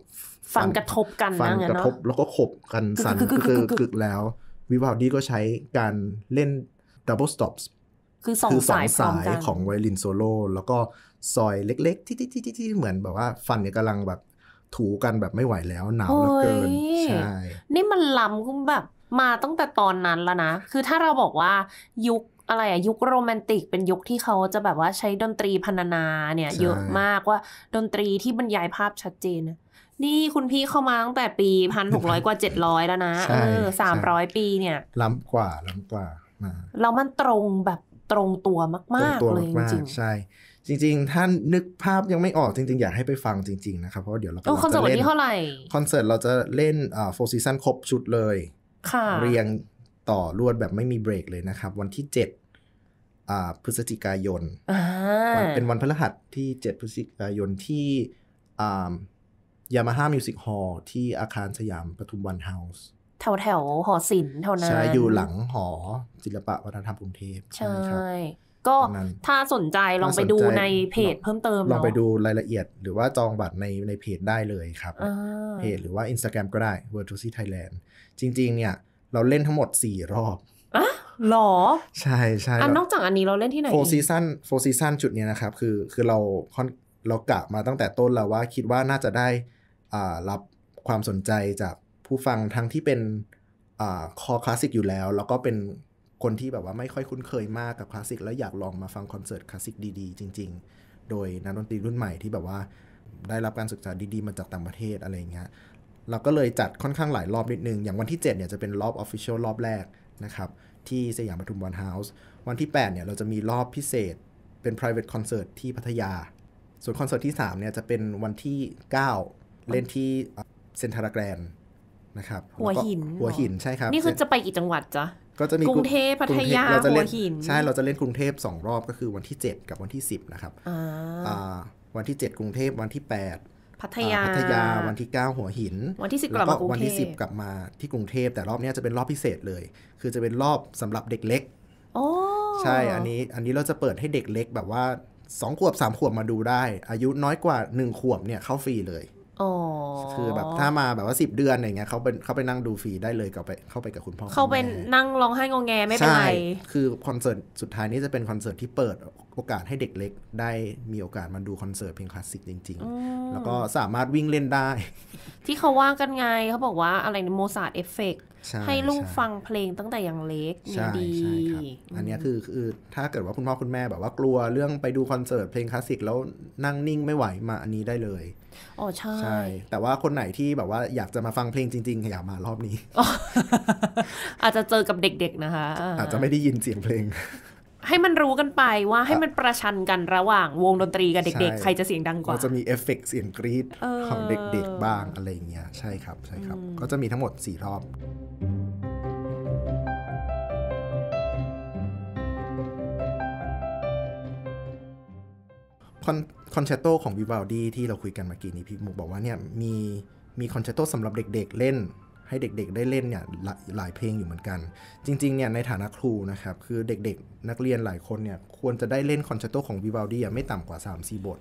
ฟันกระทบกันฟันกระทบแล้วก็ขบกันสั่นคือคือแล้ววิวาลดีก็ใช้การเล่น double stops คือสองสายสายของไวลินโซโล่แล้วก็ซอยเล็กๆ ที่ที่ที่ที่ที่เหมือนแบบว่า ฟันเนี่ยกำลังแบบถูกันแบบไม่ไหวแล้ว หนาวเหลือเกินใช่ นี่มันล้ำกณแบบมาตั้งแต่ตอนนั้นแล้วนะคือถ้าเราบอกว่ายุคอะไรอะยุคโรแมนติกเป็นยุคที่เขาจะแบบว่าใช้ดนตรีพรรณนาเนี่ยเยอะมากว่าดนตรีที่บรรยายภาพชัดเจน นี่คุณพี่เข้ามาตั้งแต่ปีพันหกร้อยกว่าเจ็ดร้อยแล้วนะเออสามร้อยปีเนี่ย ล้ำกว่าล้ำกว่าเรามันตรงแบบตรงตัวมาก ๆ เลย จริงใช่จริง ๆ ท่านนึกภาพยังไม่ออกจริง ๆ อยากให้ไปฟังจริง ๆ นะครับ เพราะเดี๋ยวเราจะเล่นคอนเสิร์ตนี้เท่าไหร่ คอนเสิร์ตเราจะเล่นอ่าโฟร์ซีซันครบชุดเลย เรียงต่อรวดแบบไม่มีเบรกเลยนะครับ วันที่เจ็ดอ่าพฤศจิกายนเป็นวันพฤหัสที่เจ็ดพฤศจิกายนที่อ่ายามาฮ่ามิวสิกฮอลล์ที่อาคารสยามปทุมวันเฮาส์แถวแถวหอศิลป์เท่านั้น ใช่ อยู่หลังหอศิลปะวัฒนธรรมกรุงเทพ ใช่ครับก็ถ้าสนใจลองไปดูในเพจเพิ่มเติม ลองไปดูรายละเอียดหรือว่าจองบัตรในในเพจได้เลยครับ เพจหรือว่า Instagram ก็ได้ v i r t u s i Thailand จริง ๆ เนี่ย เราเล่นทั้งหมด 4 รอบอะหรอ ใช่ใช่อันนอกจากอันนี้เราเล่นที่ไหนโฟซีซันโฟซีซันจุดเนี้ยนะครับคือคือเราเรากะมาตั้งแต่ต้นแล้วว่าคิดว่าน่าจะได้อ่ารับความสนใจจากผู้ฟังทั้งที่เป็นคอคลาสสิกอยู่แล้ว แล้วก็เป็นคนที่แบบว่าไม่ค่อยคุ้นเคยมากกับคลาสสิก แล้วอยากลองมาฟังคอนเสิร์ตคลาสสิกดีๆ จริง ๆ โดยนักดนตรีรุ่นใหม่ที่แบบว่าได้รับการศึกษาดี ๆ มาจากต่างประเทศอะไรเงี้ยเราก็เลยจัดค่อนข้างหลายรอบนิดนึง อย่างวันที่7เนี่ยจะเป็นรอบออฟฟิเชียลรอบแรกนะครับที่สยามปทุมวันเฮาส์วันที่8เนี่ยเราจะมีรอบพิเศษเป็น private concert ที่พัทยา ส่วนคอนเสิร์ตที่3เนี่ยจะเป็นวันที่ 9 เล่นที่เซนทรราแกรนนะครับหัวหิน หัวหินใช่ครับ นี่คือจะไปกี่จังหวัดจ๊ะก็จะมีกรุงเทพพัทยาหัวหิน ใช่ เราจะเล่นกรุงเทพสองรอบก็คือวันที่ 7 กับวันที่ 10นะครับวันที่7กรุงเทพวันที่8พัทยาพัทยาวันที่9หัวหิน วันที่ 10กลับมากรุงเทพวันที่10กลับมาที่กรุงเทพแต่รอบนี้จะเป็นรอบพิเศษเลย คือจะเป็นรอบสำหรับเด็ก เล็กโอใช่ อันนี้อันนี้เราจะเปิดให้เด็กเล็กแบบว่าสองขวบสามขวบมาดูได้ อายุน้อยกว่าหนึ่งขวบเนี่ยเข้าฟรีเลยคือแบบถ้ามาแบบว่าสิบเดือนอะไรเงี้ยเขาเป็นเขาไปนั่งดูฟรีได้เลยกับไปเข้าไปกับคุณพ่อเขาเป็นนั่งร้องไห้งองแงไม่เป็นไรคือคอนเสิร์ตสุดท้ายนี้จะเป็นคอนเสิร์ตที่เปิดโอกาสให้เด็กเล็กได้มีโอกาสมาดูคอนเสิร์ตเพลงคลาสสิกจริง ๆ แล้วก็สามารถวิ่งเล่นได้ ที่เขาว่ากันไง เขาบอกว่าอะไรโมซาร์ทเอฟเฟกให้ลูกฟังเพลงตั้งแต่อย่างเล็ก นี่ดีอันนี้คือคือ ถ้าเกิดว่าคุณพ่อคุณแม่แบบว่ากลัวเรื่องไปดูคอนเสิร์ตเพลงคลาสสิกแล้วนั่งนิ่งไม่ไหวมาอันนี้ได้เลย อ๋อใช่ใช่แต่ว่าคนไหนที่แบบว่าอยากจะมาฟังเพลงจริงๆอยากมารอบนี้ อาจจะเจอกับเด็กๆนะคะ อาจจะไม่ได้ยินเสียงเพลงให้มันรู้กันไปว่าให้มันประชันกันระหว่างวงดนตรีกับเด็กๆ ใครจะเสียงดังกว่าจะมีเอฟเฟกเสียงกรีดของเด็กๆบ้าง อะไรเงี้ย ใช่ครับใช่ครับก็จะมีทั้งหมด4รอบคอนแชตโตของวิวาลดีที่เราคุยกันเมื่อกี้นี้พี่หมูบอกว่าเนี่ยมีมีคอนแชตโตสำหรับเด็กๆเล่นให้เด็ก ๆ ได้เล่นเนี่ยหลหลายเพลงอยู่เหมือนกัน จริง ๆเนี่ยในฐานะครูนะครับคือเด็กๆ นักเรียนหลายคนเนี่ย ควรจะได้เล่นคอนแชตโตของวิวาลดีไม่ต่ำกว่า3-4บท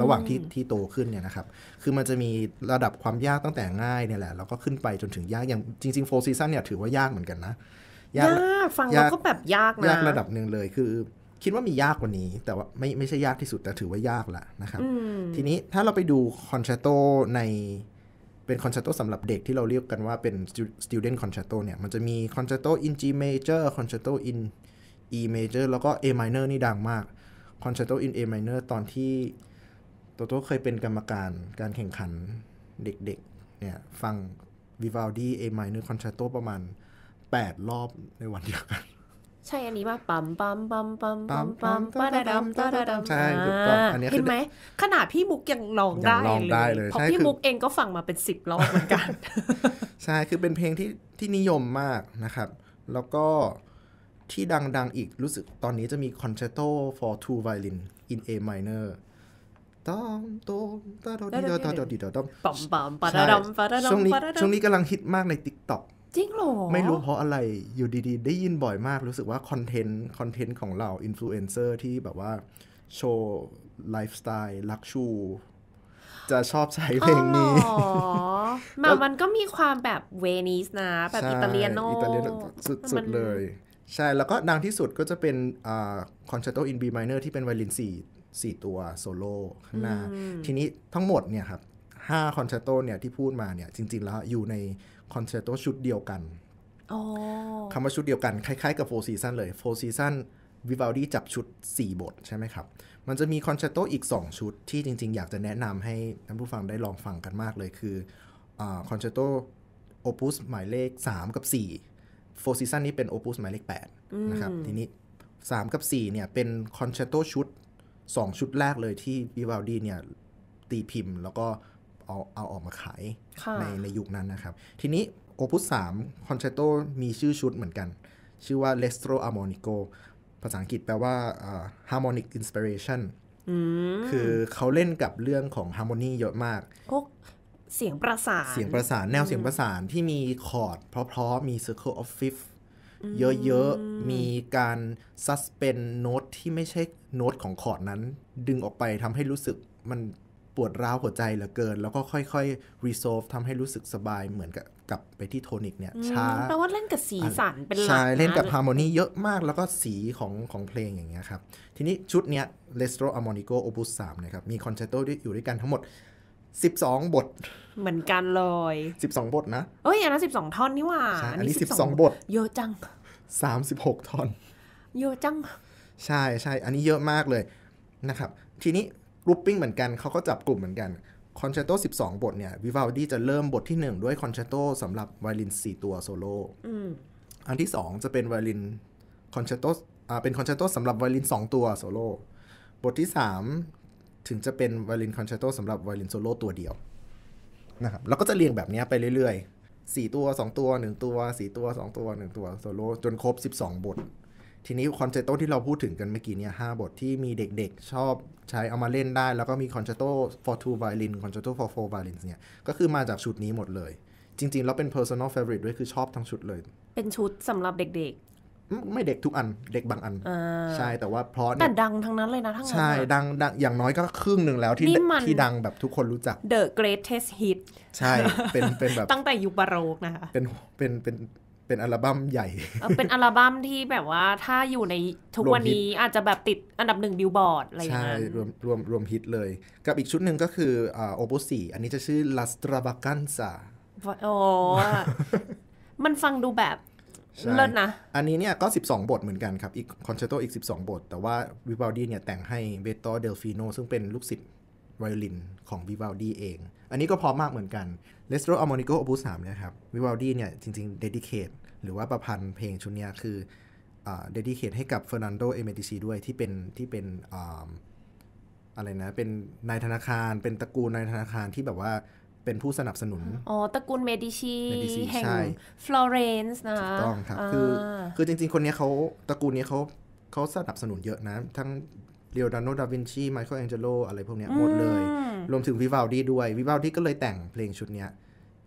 ระหว่างที่ที่โตขึ้นเนี่ยนะครับ คือมันจะมีระดับความยากตั้งแต่ง่ายเนี่ยแหละแล้วก็ขึ้นไปจนถึงยากอย่างจริงๆโฟซีซันเนี่ยถือว่ายากเหมือนกันนะ ยากฟังแล้วก็แบบยากนะ ยากระดับหนึ่งเลย คือ คิดว่ามียากกว่านี้ แต่ว่าไม่ไม่ใช่ยากที่สุดแต่ถือว่ายากแหละนะครับ ทีนี้ถ้าเราไปดูคอนแชตโตในเป็นคอนแชตโตสำหรับเด็กที่เราเรียกกันว่าเป็น student concerto เนี่ยมันจะมีอินจีเมเ in G major ชตโตอินอ in E major แล้วก็ A minor นี่ดังมาก concerto in A minor ตอนที่โตโต้เคยเป็นกรรมการการแข่งขันเด็กๆเนี่ยฟัง Vivaldi A minor คอนแชตโตประมาณ 8 รอบในวันเดียวกันใช่ อันนี้ว่าปั๊มปั๊มปั๊มปั๊มปั๊มปั๊มปัดะดมปัดมปัใช่ถูกต้องอันนี้เห็นไหม ขนาดพี่มุกยังลองได้เลยเพราะพี่มุกเองก็ฟังมาเป็นสิบรอบเหมือนกัน ใช่คือเป็นเพลงที่ที่นิยมมากนะครับ แล้วก็ที่ดังๆอีกรู้สึก ตอนนี้จะมี c o n c e r มต for two violin in A minor ตอมตอมตาดอดีดอดอดีดอดอมปั๊มปั๊มปะดะดำปะดะดำช่วงนี้ช่วงนี้กำลังฮิตมากใน TikTok จริงหรอ ไม่รู้เพราะอะไรอยู่ดีๆ ได้ยินบ่อยมากรู้สึกว่าคอนเทนต์คอนเทนต์ของเราอินฟลูเอนเซอร์ที่แบบว่า โชว์ไลฟ์สไตล์ลักชู จะชอบใช้เพลงนี้มามันก็มีความแบบเวนิสนะ แบบอิตาเลียนอิตาเลียโนสุดๆ เลย ใช่ แล้วก็ดังที่สุดก็จะเป็นคอนแชตโตอินบีมายเนอร์ที่เป็นไวลินสี่สี่ตัวโซโล่ข้างหน้าทีนี้ทั้งหมดเนี่ยครับห้าคอนแชตโตเนี่ยที่พูดมาเนี่ยจริง ๆ แล้วอยู่ในคอนแชร์โตชุดเดียวกันคำว่าชุดเดียวกัน คล้ายๆกับโฟร์ซีซันเลยโฟร์ซีซันวิวาลดีจับชุด 4 บท ใช่ไหมครับ มันจะมีคอนแชตโตอีก 2 ชุดที่จริงๆอยากจะแนะนำให้ ท่านผู้ฟังได้ลองฟังกันมากเลยคือคอนแชตโตโอปุสหมายเลข 3 กับ4โฟซีซันนี้เป็นโอปุสหมายเลข 8 นะครับทีนี้3กับ 4เนี่ยเป็นคอนแชตโตชุด 2 ชุดแรกเลยที่วิวาลดีเนี่ยตีพิมพ์แล้วก็เอาเอาออกมาขาย ในในยุคนั้นนะครับ ทีนี้โอปุสสามคอนแชตโตมีชื่อชุดเหมือนกัน ชื่อว่า l e s t r o Armonico ภาษาอังกฤษแปลว่า harmonic inspiration คือเขาเล่นกับเรื่องของฮาร์โมนีเยอะมากพวกเสียงประสานเสียงประสานแนวเสียงประสานที่มีคอร์ด เพราะๆมี circle of fifth เยอะ ๆ มีการซัสเพนโน้ตที่ไม่ใช่โน้ตของคอร์ดนั้นดึงออกไปทำให้รู้สึกมันปวดร้าวหัวใจเหลือเกิน แล้วก็ค่อยๆ resolve ทำให้รู้สึกสบายเหมือนกับกลับไปที่โทนิกเนี่ย ช้าแปลว่าเล่นกับสีสันเป็นหลักใช่ เล่นกับฮาร์โมนีเยอะมากแล้วก็สีของของเพลงอย่างเงี้ยครับ ทีนี้ชุดเนี้ย Lestro Armonico Opus 3นะครับ มีคอนแชตโตอยู่ด้วยกันทั้งหมด 12 บท เหมือนกันเลย 12 บทนะเอ้ยอันนั้น12ท่อนนี่ว่าอันนี้ 12 บทเยอะจัง 36ท่อนเยอะจัง ใช่ใช่อันนี้เยอะมากเลยนะครับทีนี้รูปปิ้งเหมือนกันเขาก็จับกลุ่มเหมือนกัน คอนแชตโต 12 บทเนี่ย วิวาลดีจะเริ่มบทที่1ด้วยคอนแชตโตสำหรับไวลิน 4 ตัวโซโล่อันที่2จะเป็นไวลินคอนแชตโตอ่า เป็นคอนแชตโตสำหรับไวลิน 2 ตัวโซโล่บทที่3ถึงจะเป็นไวลินคอนแชตโตสำหรับไวลินโซโล่ตัวเดียวนะครับ แล้วก็จะเรียงแบบนี้ไปเรื่อยๆ4ตัว2ตัว1ตัว4ตัว2ตัว1ตัวโซโล่จนครบ 12 บททีนี้คอนเสิร์ตที่เราพูดถึงกันเมื่อกี้เนี่ยห้าบทที่มีเด็กๆชอบใช้เอามาเล่นได้ แล้วก็มีคอนเสิตโต for two violin คอนเสิตโต for four violin เนี่ยก็คือมาจากชุดนี้หมดเลย จริง ๆ แล้วเป็น personal favorite ด้วยคือชอบทั้งชุดเลย เป็นชุดสำหรับเด็กๆ ไม่เด็กทุกอันเด็กบางอันใช่แต่ว่าเพราะแต่ดังทั้งนั้นเลยนะทั้งหมดใช่ดังดังอย่างน้อยก็ครึ่งหนึ่งแล้วที่ที่ดังแบบทุกคนรู้จัก The Greatest Hit ใช่เป็นเป็นแบบตั้งแต่ยุคบาโรกนะคะเป็นเป็นเป็นเป็นอัลบั้มใหญ่ เป็นอัลบั้มที่แบบว่าถ้าอยู่ในทุกวันนี้อาจจะแบบติดอันดับหนึ่งบิลบอร์ดอะไรอย่างเงี้ยใช่รวมรวมรวมฮิตเลย กับอีกชุดหนึ่งก็คือโอโปสี่อันนี้จะชื่อลาสตราบ a กันซาโอ้มันฟังดูแบบ เลิศนะ อันนี้เนี่ยก็ 12 บทเหมือนกันครับ อีกคอนแชตโตอีก 12 บท แต่ว่าวิบาลดีเนี่ยแต่งให้เบโตเดลฟิโนซึ่งเป็นลูกศิษย์ไวโอลินของวิบาลดีเองอันนี้ก็พร้อมมากเหมือนกันเลสโตรอัลโมนิโกโอบูสามนะครับวิวัลดีเนี่ยจริงๆ เดดิเคท หรือว่าประพันธ์เพลงชุดนี้คือเดดิเคทให้กับเฟอร์นันโด เอเมติซีด้วยที่เป็นที่เป็นอะไรนะ เป็นนายธนาคาร เป็นตระกูลนายธนาคารที่แบบว่าเป็นผู้สนับสนุน อ๋อ ตระกูลเมดิชีแห่งฟลอเรนซ์นะคะถูกต้องครับคือคือจริงๆ คนนี้เขาตระกูลนี้เขาเขาสนับสนุนเยอะนะทั้งเดียวดานโนดาวินชีไมเคิลแองเจโลอะไรพวกเนี้ย หมดเลย รวมถึงวิวาลดีด้วย วิวาลดีก็เลยแต่งเพลงชุดเนี้ย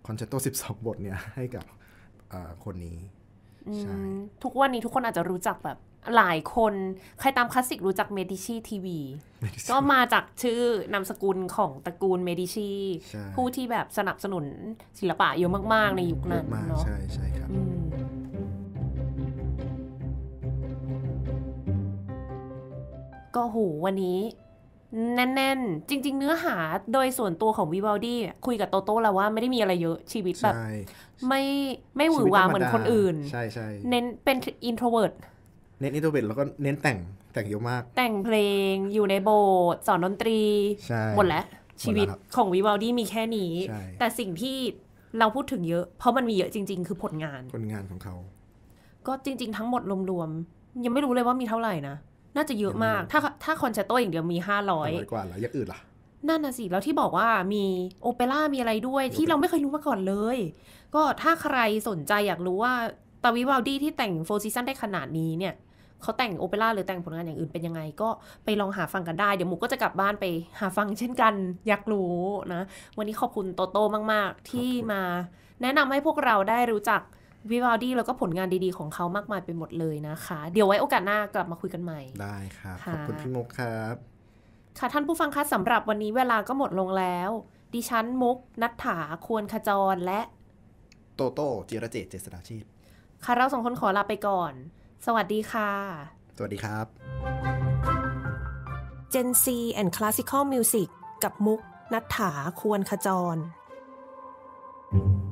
คอนแชตโต 12 บทเนี่ยให้กับคนนี้ใช่ทุกวันนี้ทุกคนอาจจะรู้จักแบบหลายคน ใครตามคลาสสิกรู้จักเมดิชีทีวี ก็มาจากชื่อนามสกุลของตระกูลเมดิชี ผู้ที่แบบสนับสนุนศิลปะเยอะมากๆ ในยุคนั้นเนาะใช่ใช่ครับก็หูวันนี้ แน่น ๆ จริง ๆ เนื้อหาโดยส่วนตัวของวีวอลดี้คุยกับโตโต้แล้วว่าไม่ได้มีอะไรเยอะชีวิตแบบไม่ไม่หวือหวาเหมือนคนอื่น ใช่ใช่เน้นเป็นอินโทรเวิร์ดเน้นอินโทรเวิร์ดแล้วก็เน้นแต่งแต่งเยอะมาก แต่งเพลงอยู่ในโบสถ์สอนดนตรีหมดแล้วชีวิตของวีวอลดี้มีแค่นี้ แต่สิ่งที่เราพูดถึงเยอะเพราะมันมีเยอะจริง ๆ คือผลงานผลงานของเขา ก็จริงๆ ทั้งหมดรวมๆยังไม่รู้เลยว่ามีเท่าไหร่นะน่าจะเยอะมาก ถ้าถ้าคอนแชตโตอย่างเดียวมี 500กว่าแล้วยังอื่นล่ะนั่นน่ะสิ แล้วที่บอกว่ามีโอเปร่ามีอะไรด้วย ที่เราไม่เคยรู้มาก่อนเลย ก็ถ้าใครสนใจอยากรู้ว่าตาวิวาลดี้ที่แต่งโฟร์ซีซันได้ขนาดนี้เนี่ยเขาแต่งโอเปร่าหรือแต่งผลงานอย่างอื่นเป็นยังไง ก็ไปลองหาฟังกันได้ เดี๋ยวหมูก็จะกลับบ้านไปหาฟังเช่นกัน อยากรู้นะ วันนี้ขอบคุณโตโตมาก ๆ ที่มา แนะนำให้พวกเราได้รู้จักวิวาดีแล้วก็ผลงานดีๆของเขามากมายไปหมดเลยนะคะ เดี๋ยวไว้โอกาสหน้ากลับมาคุยกันใหม่ ได้ครับ ขอบคุณพี่มุกครับ ค่ะท่านผู้ฟังคะสำหรับวันนี้เวลาก็หมดลงแล้ว ดิฉันมุกนัทถาควรขจรและโตโต้จิรเจตเจษฎาชีพ ค่ะเราสองคนขอลาไปก่อน สวัสดีค่ะ สวัสดีครับ Gen C and Classical Music กับมุกนัทถาควรขจร thank you